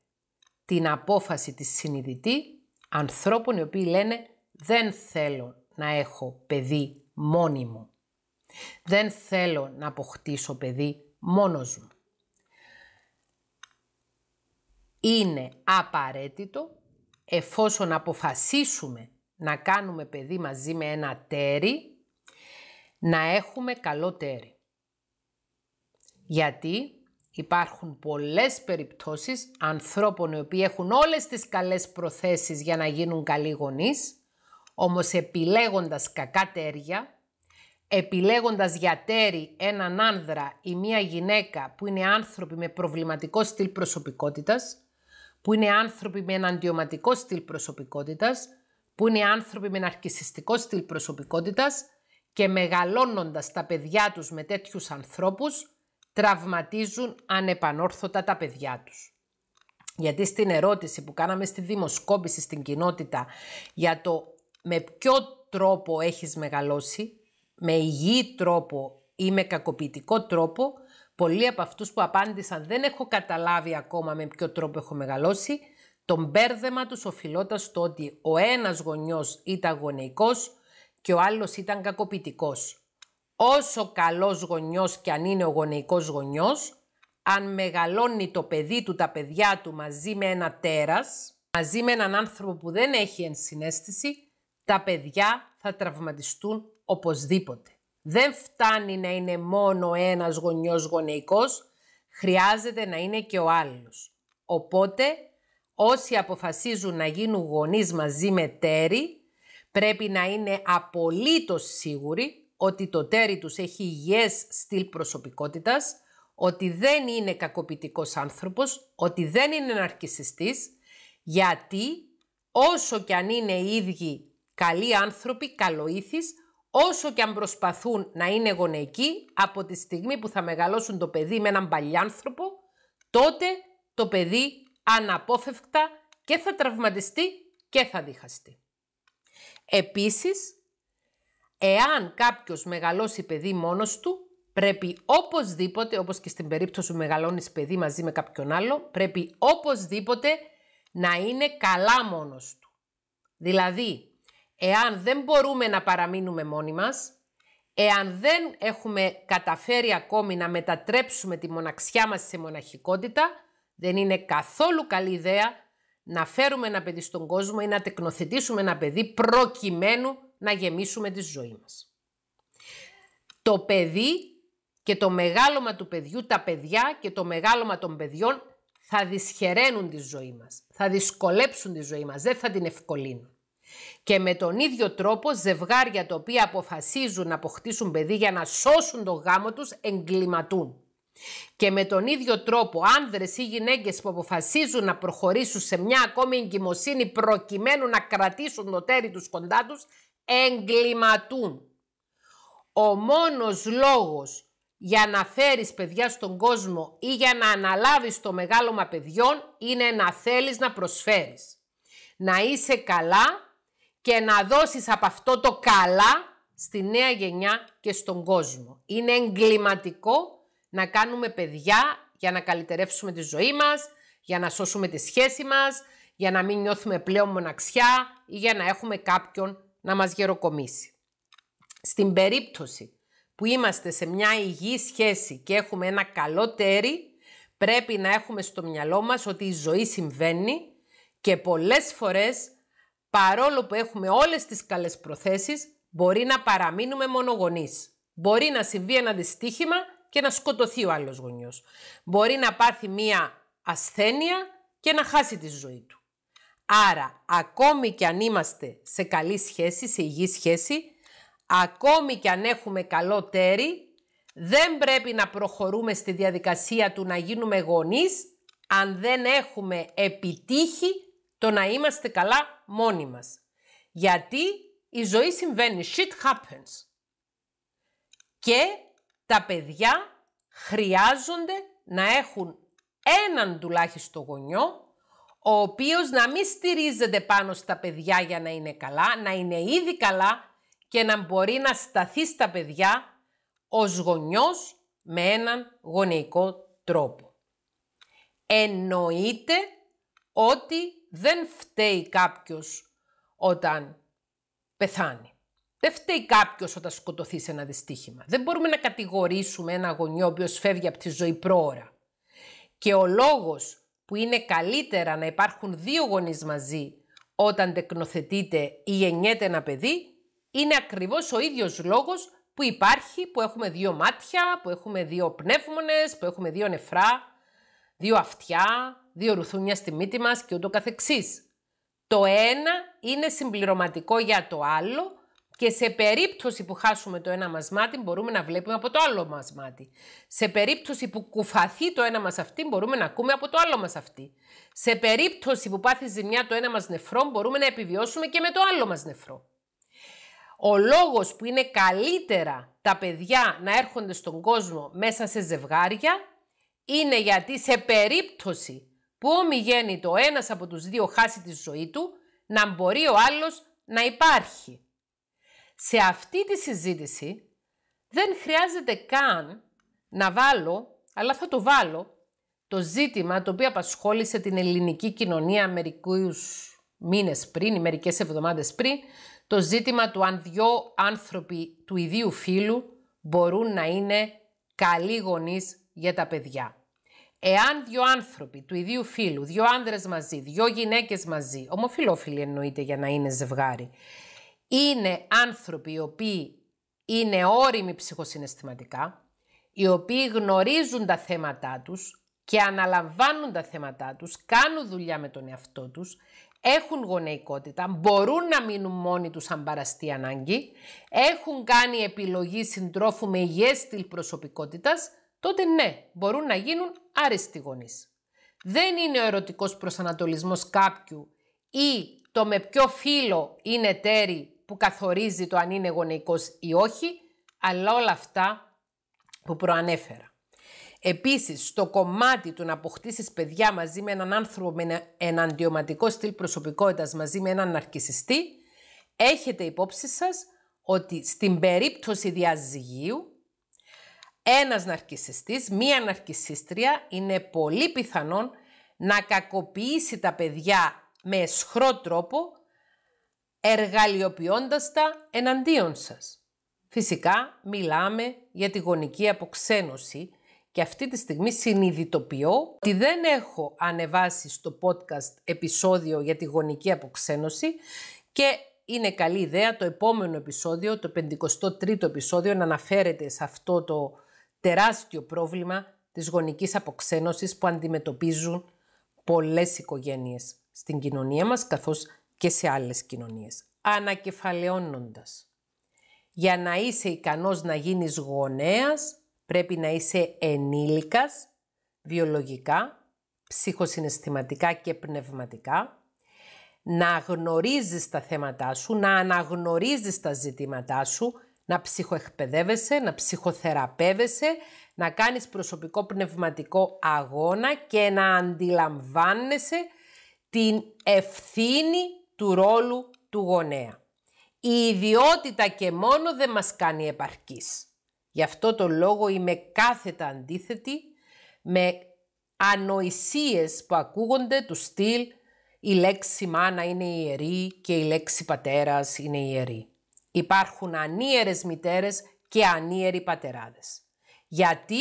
Την απόφαση της συνειδητή ανθρώπων οι οποίοι λένε δεν θέλω να έχω παιδί μόνη Δεν θέλω να αποκτήσω παιδί μόνος μου. Είναι απαραίτητο εφόσον αποφασίσουμε να κάνουμε παιδί μαζί με ένα τέρι, να έχουμε καλό τέρι. Γιατί υπάρχουν πολλές περιπτώσεις ανθρώπων οι οποίοι έχουν όλες τις καλές προθέσεις για να γίνουν καλοί γονείς, όμως επιλέγοντας κακά τέρια, επιλέγοντας για τέρι έναν άνδρα ή μία γυναίκα που είναι άνθρωποι με προβληματικό στυλ προσωπικότητας, που είναι άνθρωποι με εναντιωματικό στυλ προσωπικότητας, που είναι άνθρωποι με ναρκισιστικό στυλ προσωπικότητας και μεγαλώνοντας τα παιδιά τους με τέτοιους ανθρώπους, τραυματίζουν ανεπανόρθωτα τα παιδιά τους. Γιατί στην ερώτηση που κάναμε στη δημοσκόπηση στην κοινότητα για το με ποιο τρόπο έχεις μεγαλώσει, με υγιή τρόπο ή με κακοποιητικό τρόπο, πολλοί από αυτούς που απάντησαν δεν έχω καταλάβει ακόμα με ποιο τρόπο έχω μεγαλώσει, τον μπέρδεμα τους οφειλώντας το ότι ο ένας γονιός ήταν γονεϊκός και ο άλλος ήταν κακοποιητικός. Όσο καλός γονιός και αν είναι ο γονεϊκός γονιός, αν μεγαλώνει το παιδί του, τα παιδιά του μαζί με ένα τέρας, μαζί με έναν άνθρωπο που δεν έχει ενσυναίσθηση, τα παιδιά θα τραυματιστούν οπωσδήποτε. Δεν φτάνει να είναι μόνο ένας γονιός γονεϊκός, χρειάζεται να είναι και ο άλλος. Οπότε, όσοι αποφασίζουν να γίνουν γονείς μαζί με τέρι, πρέπει να είναι απολύτως σίγουροι ότι το τέρι τους έχει υγιές στυλ προσωπικότητας, ότι δεν είναι κακοποιητικός άνθρωπος, ότι δεν είναι ναρκισιστής, γιατί όσο κι αν είναι οι ίδιοι Καλοί άνθρωποι, καλοήθεις, όσο και αν προσπαθούν να είναι γονεικοί, από τη στιγμή που θα μεγαλώσουν το παιδί με έναν παλιάνθρωπο, τότε το παιδί αναπόφευκτα και θα τραυματιστεί και θα διχαστεί. Επίσης, εάν κάποιος μεγαλώσει παιδί μόνος του, πρέπει οπωσδήποτε, όπως και στην περίπτωση που μεγαλώνεις παιδί μαζί με κάποιον άλλο, πρέπει οπωσδήποτε να είναι καλά μόνος του. Δηλαδή, εάν δεν μπορούμε να παραμείνουμε μόνοι μας, εάν δεν έχουμε καταφέρει ακόμη να μετατρέψουμε τη μοναξιά μας σε μοναχικότητα, δεν είναι καθόλου καλή ιδέα να φέρουμε ένα παιδί στον κόσμο ή να τεκνοθετήσουμε ένα παιδί προκειμένου να γεμίσουμε τη ζωή μας. Το παιδί και το μεγάλωμα του παιδιού, τα παιδιά και το μεγάλωμα των παιδιών θα δυσχεραίνουν τη ζωή μας, θα δυσκολέψουν τη ζωή μας, δεν θα την ευκολύνουν. Και με τον ίδιο τρόπο ζευγάρια τα οποία αποφασίζουν να αποκτήσουν παιδί για να σώσουν το γάμο τους εγκληματούν. Και με τον ίδιο τρόπο άνδρες ή γυναίκες που αποφασίζουν να προχωρήσουν σε μια ακόμη εγκυμοσύνη προκειμένου να κρατήσουν το τέρι τους κοντά τους εγκληματούν. Ο μόνος λόγος για να φέρεις παιδιά στον κόσμο ή για να αναλάβεις το μεγάλωμα παιδιών είναι να θέλεις να προσφέρεις. Να είσαι καλά και να δώσεις από αυτό το καλά στη νέα γενιά και στον κόσμο. Είναι εγκληματικό να κάνουμε παιδιά για να καλυτερεύσουμε τη ζωή μας, για να σώσουμε τη σχέση μας, για να μην νιώθουμε πλέον μοναξιά ή για να έχουμε κάποιον να μας γεροκομίσει. Στην περίπτωση που είμαστε σε μια υγιή σχέση και έχουμε ένα καλό τέρι, πρέπει να έχουμε στο μυαλό μας ότι η ζωή συμβαίνει και πολλές φορές παρόλο που έχουμε όλες τις καλές προθέσεις, μπορεί να παραμείνουμε μονογονείς. Μπορεί να συμβεί ένα δυστύχημα και να σκοτωθεί ο άλλος γονιός. Μπορεί να πάθει μία ασθένεια και να χάσει τη ζωή του. Άρα, ακόμη και αν είμαστε σε καλή σχέση, σε υγιή σχέση, ακόμη και αν έχουμε καλό τέρι, δεν πρέπει να προχωρούμε στη διαδικασία του να γίνουμε γονείς αν δεν έχουμε επιτύχει το να είμαστε καλά μόνοι μας. Γιατί η ζωή συμβαίνει, shit happens. Και τα παιδιά χρειάζονται να έχουν έναν τουλάχιστον γονιό, ο οποίος να μην στηρίζεται πάνω στα παιδιά για να είναι καλά, να είναι ήδη καλά και να μπορεί να σταθεί στα παιδιά ως γονιός με έναν γονεϊκό τρόπο. Εννοείται ότι δεν φταίει κάποιος όταν πεθάνει. Δεν φταίει κάποιος όταν σκοτωθεί σε ένα δυστύχημα. Δεν μπορούμε να κατηγορήσουμε ένα γονιό ο οποίος φεύγει από τη ζωή πρόωρα. Και ο λόγος που είναι καλύτερα να υπάρχουν δύο γονείς μαζί όταν τεκνοθετείται ή γεννιέται ένα παιδί, είναι ακριβώς ο ίδιος λόγος που υπάρχει, που έχουμε δύο μάτια, που έχουμε δύο πνεύμονες, που έχουμε δύο νεφρά, δύο αυτιά, δύο ρουθούνια στη μύτη μας και ούτω καθεξής. Το ένα είναι συμπληρωματικό για το άλλο και σε περίπτωση που χάσουμε το ένα μας μάτι μπορούμε να βλέπουμε από το άλλο μας μάτι. Σε περίπτωση που κουφαθεί το ένα μας αυτή μπορούμε να ακούμε από το άλλο μας αυτή. Σε περίπτωση που πάθει ζημιά το ένα μας νεφρό μπορούμε να επιβιώσουμε και με το άλλο μας νεφρό. Ο λόγος που είναι καλύτερα τα παιδιά να έρχονται στον κόσμο μέσα σε ζευγάρια είναι γιατί σε περίπτωση που ομιγέννητο το ένας από τους δύο χάσει τη ζωή του, να μπορεί ο άλλος να υπάρχει. Σε αυτή τη συζήτηση δεν χρειάζεται καν να βάλω, αλλά θα το βάλω, το ζήτημα το οποίο απασχόλησε την ελληνική κοινωνία μερικούς μήνες πριν ή μερικές εβδομάδες πριν, το ζήτημα του αν δυο άνθρωποι του ιδίου φίλου, μπορούν να είναι καλοί γονείς για τα παιδιά. Εάν δύο άνθρωποι του ιδίου φίλου, δύο άνδρες μαζί, δύο γυναίκες μαζί, ομοφιλόφιλοι εννοείται για να είναι ζευγάρι, είναι άνθρωποι οι οποίοι είναι όριμοι ψυχοσυναισθηματικά, οι οποίοι γνωρίζουν τα θέματά τους και αναλαμβάνουν τα θέματά τους, κάνουν δουλειά με τον εαυτό τους, έχουν γονεϊκότητα, μπορούν να μείνουν μόνοι τους αν παραστεί ανάγκη, έχουν κάνει επιλογή συντρόφου με υγιές προσωπικότητας τότε ναι, μπορούν να γίνουν άρεστοι γονείς. Δεν είναι ο ερωτικός προσανατολισμός κάποιου ή το με ποιο φίλο είναι τέρη που καθορίζει το αν είναι γονεϊκός ή όχι, αλλά όλα αυτά που προανέφερα. Επίσης, στο κομμάτι του να αποκτήσεις παιδιά μαζί με έναν άνθρωπο με έναν εναντιωματικό στυλ προσωπικότητας, μαζί με έναν ναρκισιστή, έχετε υπόψη σας ότι στην περίπτωση διαζυγίου ένας ναρκισιστής, μία ναρκισίστρια είναι πολύ πιθανόν να κακοποιήσει τα παιδιά με εσχρό τρόπο, εργαλειοποιώντας τα εναντίον σας. Φυσικά μιλάμε για τη γονική αποξένωση και αυτή τη στιγμή συνειδητοποιώ ότι δεν έχω ανεβάσει στο podcast επεισόδιο για τη γονική αποξένωση και είναι καλή ιδέα το επόμενο επεισόδιο, το 53ο επεισόδιο, να αναφέρεται σε αυτό το τεράστιο πρόβλημα της γονικής αποξένωσης που αντιμετωπίζουν πολλές οικογένειες στην κοινωνία μας καθώς και σε άλλες κοινωνίες. Ανακεφαλαιώνοντας. Για να είσαι ικανός να γίνεις γονέας πρέπει να είσαι ενήλικας, βιολογικά, ψυχοσυναισθηματικά και πνευματικά, να γνωρίζεις τα θέματά σου, να αναγνωρίζεις τα ζητήματά σου να ψυχοεκπαιδεύεσαι, να ψυχοθεραπεύεσαι, να κάνεις προσωπικό πνευματικό αγώνα και να αντιλαμβάνεσαι την ευθύνη του ρόλου του γονέα. Η ιδιότητα και μόνο δεν μας κάνει επαρκής. Γι' αυτό το λόγο είμαι κάθετα αντίθετη με ανοησίες που ακούγονται του στυλ η λέξη μάνα είναι ιερή και η λέξη πατέρας είναι ιερή. Υπάρχουν ανίερες μητέρες και ανίεροι πατεράδες. Γιατί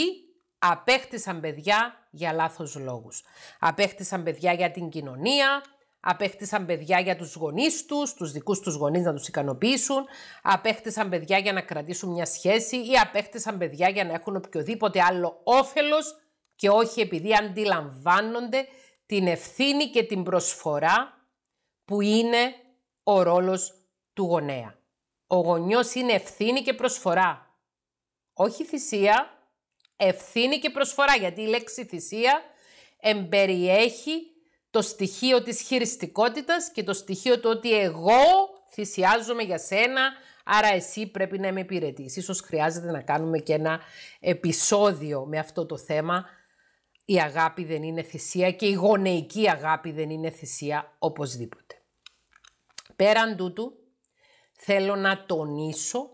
απέκτησαν παιδιά για λάθος λόγους. Απέκτησαν παιδιά για την κοινωνία, απέκτησαν παιδιά για τους γονείς τους, τους δικούς τους γονείς να τους ικανοποιήσουν, απέκτησαν παιδιά για να κρατήσουν μια σχέση ή απέκτησαν παιδιά για να έχουν οποιοδήποτε άλλο όφελος και όχι επειδή αντιλαμβάνονται την ευθύνη και την προσφορά που είναι ο ρόλος του γονέα. Ο γονιός είναι ευθύνη και προσφορά. Όχι θυσία, ευθύνη και προσφορά, γιατί η λέξη θυσία εμπεριέχει το στοιχείο της χειριστικότητας και το στοιχείο του ότι εγώ θυσιάζομαι για σένα, άρα εσύ πρέπει να με υπηρετείς. Ίσως χρειάζεται να κάνουμε και ένα επεισόδιο με αυτό το θέμα. Η αγάπη δεν είναι θυσία και η γονεϊκή αγάπη δεν είναι θυσία οπωσδήποτε. Πέραν τούτου, θέλω να τονίσω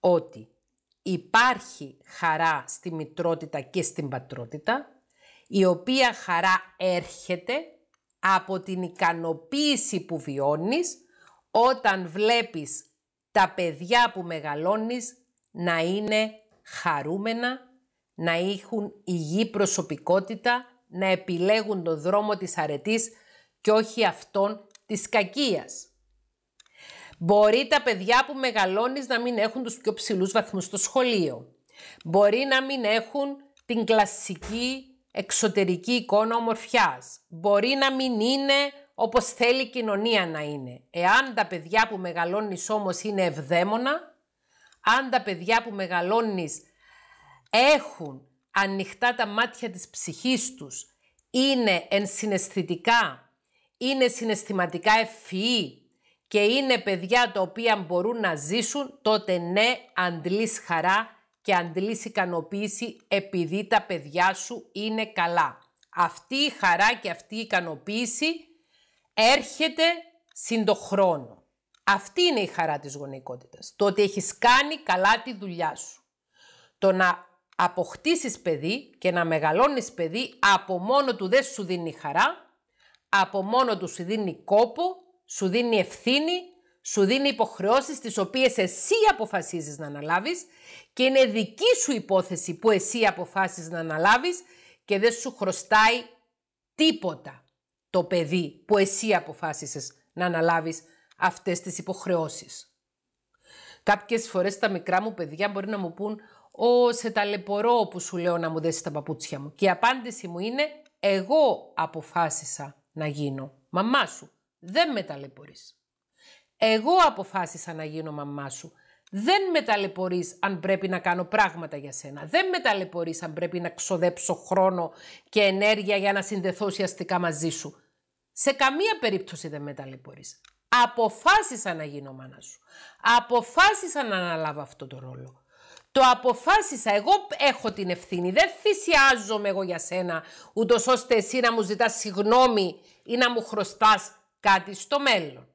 ότι υπάρχει χαρά στη μητρότητα και στην πατρότητα, η οποία χαρά έρχεται από την ικανοποίηση που βιώνεις όταν βλέπεις τα παιδιά που μεγαλώνεις να είναι χαρούμενα, να έχουν υγιή προσωπικότητα, να επιλέγουν τον δρόμο της αρετής και όχι αυτόν της κακίας. Μπορεί τα παιδιά που μεγαλώνεις να μην έχουν τους πιο ψηλούς βαθμούς στο σχολείο. Μπορεί να μην έχουν την κλασική εξωτερική εικόνα ομορφιάς. Μπορεί να μην είναι όπως θέλει η κοινωνία να είναι. Εάν τα παιδιά που μεγαλώνεις όμως είναι ευδαίμονα, αν τα παιδιά που μεγαλώνεις έχουν ανοιχτά τα μάτια της ψυχής τους, είναι ενσυναισθητικά, είναι συναισθηματικά ευφυή, και είναι παιδιά τα οποία μπορούν να ζήσουν, τότε ναι, αντλείς χαρά και αντλείς ικανοποίηση επειδή τα παιδιά σου είναι καλά. Αυτή η χαρά και αυτή η ικανοποίηση έρχεται συν Αυτή είναι η χαρά της γονικότητας. Το ότι έχεις κάνει καλά τη δουλειά σου. Το να αποκτήσεις παιδί και να μεγαλώνεις παιδί από μόνο του δεν σου δίνει χαρά, από μόνο του σου δίνει κόπο σου δίνει ευθύνη, σου δίνει υποχρεώσεις τις οποίες εσύ αποφασίζεις να αναλάβεις και είναι δική σου υπόθεση που εσύ αποφάσεις να αναλάβεις και δεν σου χρωστάει τίποτα το παιδί που εσύ αποφάσισες να αναλάβεις αυτές τις υποχρεώσεις. Κάποιες φορές τα μικρά μου παιδιά μπορεί να μου πούν «Ω, σε ταλαιπωρώ που σου λέω να μου δέσεις τα παπούτσια μου». Και η απάντηση μου είναι «Εγώ αποφάσισα να γίνω μαμά σου». Δεν με ταλαιπωρείς. Εγώ αποφάσισα να γίνω μαμά σου. Δεν με ταλαιπωρείς αν πρέπει να κάνω πράγματα για σένα. Δεν με ταλαιπωρείς αν πρέπει να ξοδέψω χρόνο και ενέργεια για να συνδεθώ ουσιαστικά μαζί σου. Σε καμία περίπτωση δεν με ταλαιπωρείς. Αποφάσισα να γίνω μάνα σου. Αποφάσισα να αναλάβω αυτό το ρόλο. Το αποφάσισα, εγώ έχω την ευθύνη, δεν θυσιάζομαι εγώ για σένα, ούτως ώστε εσύ να μου ζητάς συγνώμη ή να μου χρωστάς κάτι στο μέλλον.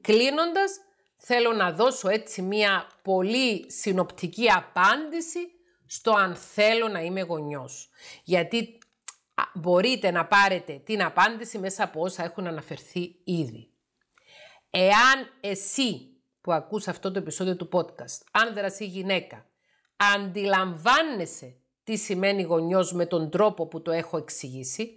Κλείνοντας, θέλω να δώσω έτσι μία πολύ συνοπτική απάντηση στο αν θέλω να είμαι γονιός. Γιατί μπορείτε να πάρετε την απάντηση μέσα από όσα έχουν αναφερθεί ήδη. Εάν εσύ που ακούς αυτό το επεισόδιο του podcast, άνδρας ή γυναίκα, αντιλαμβάνεσαι τι σημαίνει γονιός με τον τρόπο που το έχω εξηγήσει,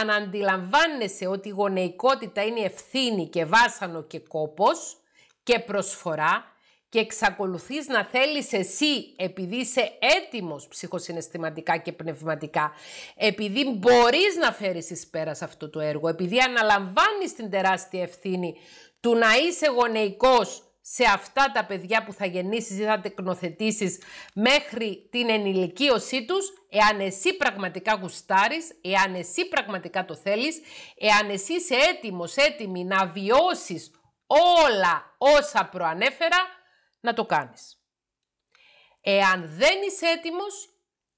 αν αντιλαμβάνεσαι ότι η γονεϊκότητα είναι ευθύνη και βάσανο και κόπος και προσφορά και εξακολουθείς να θέλεις εσύ επειδή είσαι έτοιμος ψυχοσυναισθηματικά και πνευματικά, επειδή μπορείς να φέρεις εις πέρας αυτό το έργο, επειδή αναλαμβάνεις την τεράστια ευθύνη του να είσαι γονεϊκός σε αυτά τα παιδιά που θα γεννήσεις ή θα τεκνοθετήσεις μέχρι την ενηλικίωσή τους, εάν εσύ πραγματικά γουστάρεις, εάν εσύ πραγματικά το θέλεις, εάν εσύ είσαι έτοιμος, έτοιμη να βιώσεις όλα όσα προανέφερα, να το κάνεις. Εάν δεν είσαι έτοιμος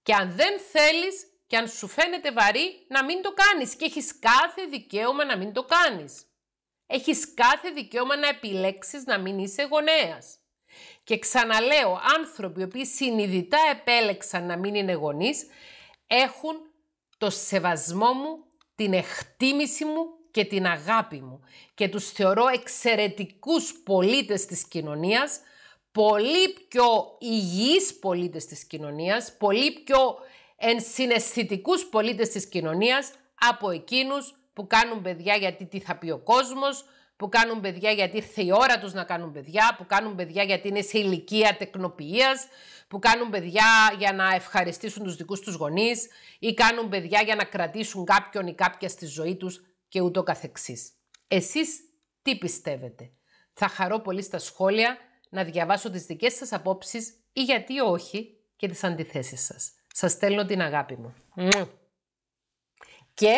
και αν δεν θέλεις και αν σου φαίνεται βαρύ, να μην το κάνεις και έχεις κάθε δικαίωμα να μην το κάνεις. Έχεις κάθε δικαίωμα να επιλέξεις να μην είσαι γονέας. Και ξαναλέω, άνθρωποι οι οποίοι συνειδητά επέλεξαν να μην είναι γονείς, έχουν το σεβασμό μου, την εκτίμηση μου και την αγάπη μου. Και τους θεωρώ εξαιρετικούς πολίτες της κοινωνίας, πολύ πιο υγιείς πολίτες της κοινωνίας, πολύ πιο ενσυναισθητικούς πολίτες της κοινωνίας από εκείνους που κάνουν παιδιά γιατί τι θα πει ο κόσμος, που κάνουν παιδιά γιατί ήρθε η ώρα τους να κάνουν παιδιά, που κάνουν παιδιά γιατί είναι σε ηλικία τεκνοποιίας, που κάνουν παιδιά για να ευχαριστήσουν τους δικούς τους γονείς ή κάνουν παιδιά για να κρατήσουν κάποιον ή κάποια στη ζωή τους και ούτω καθεξής. Εσείς τι πιστεύετε. Θα χαρώ πολύ στα σχόλια να διαβάσω τις δικές σας απόψεις ή γιατί όχι και τις αντιθέσεις σας. Σας στέλνω την αγάπη μου. Και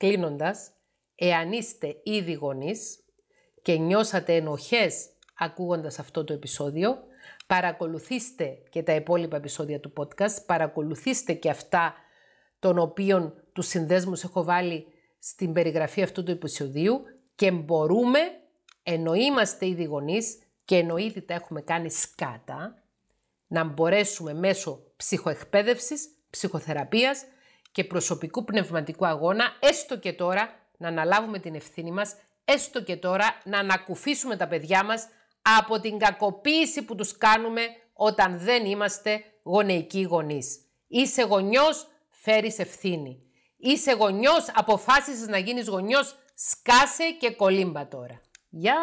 Κλείνοντας, εάν είστε ήδη γονείς και νιώσατε ενοχές ακούγοντας αυτό το επεισόδιο, παρακολουθήστε και τα υπόλοιπα επεισόδια του podcast, παρακολουθήστε και αυτά των οποίων τους συνδέσμους έχω βάλει στην περιγραφή αυτού του επεισοδίου και μπορούμε, ενώ είμαστε ήδη γονείς και ενώ ήδη τα έχουμε κάνει σκάτα, να μπορέσουμε μέσω ψυχοεκπαίδευσης, ψυχοθεραπείας, και προσωπικού πνευματικού αγώνα, έστω και τώρα να αναλάβουμε την ευθύνη μας, έστω και τώρα να ανακουφίσουμε τα παιδιά μας από την κακοποίηση που τους κάνουμε όταν δεν είμαστε γονεϊκοί γονείς. Είσαι γονιός, φέρεις ευθύνη. Είσαι γονιός, αποφάσισες να γίνεις γονιός, σκάσε και κολύμπα τώρα. Γεια!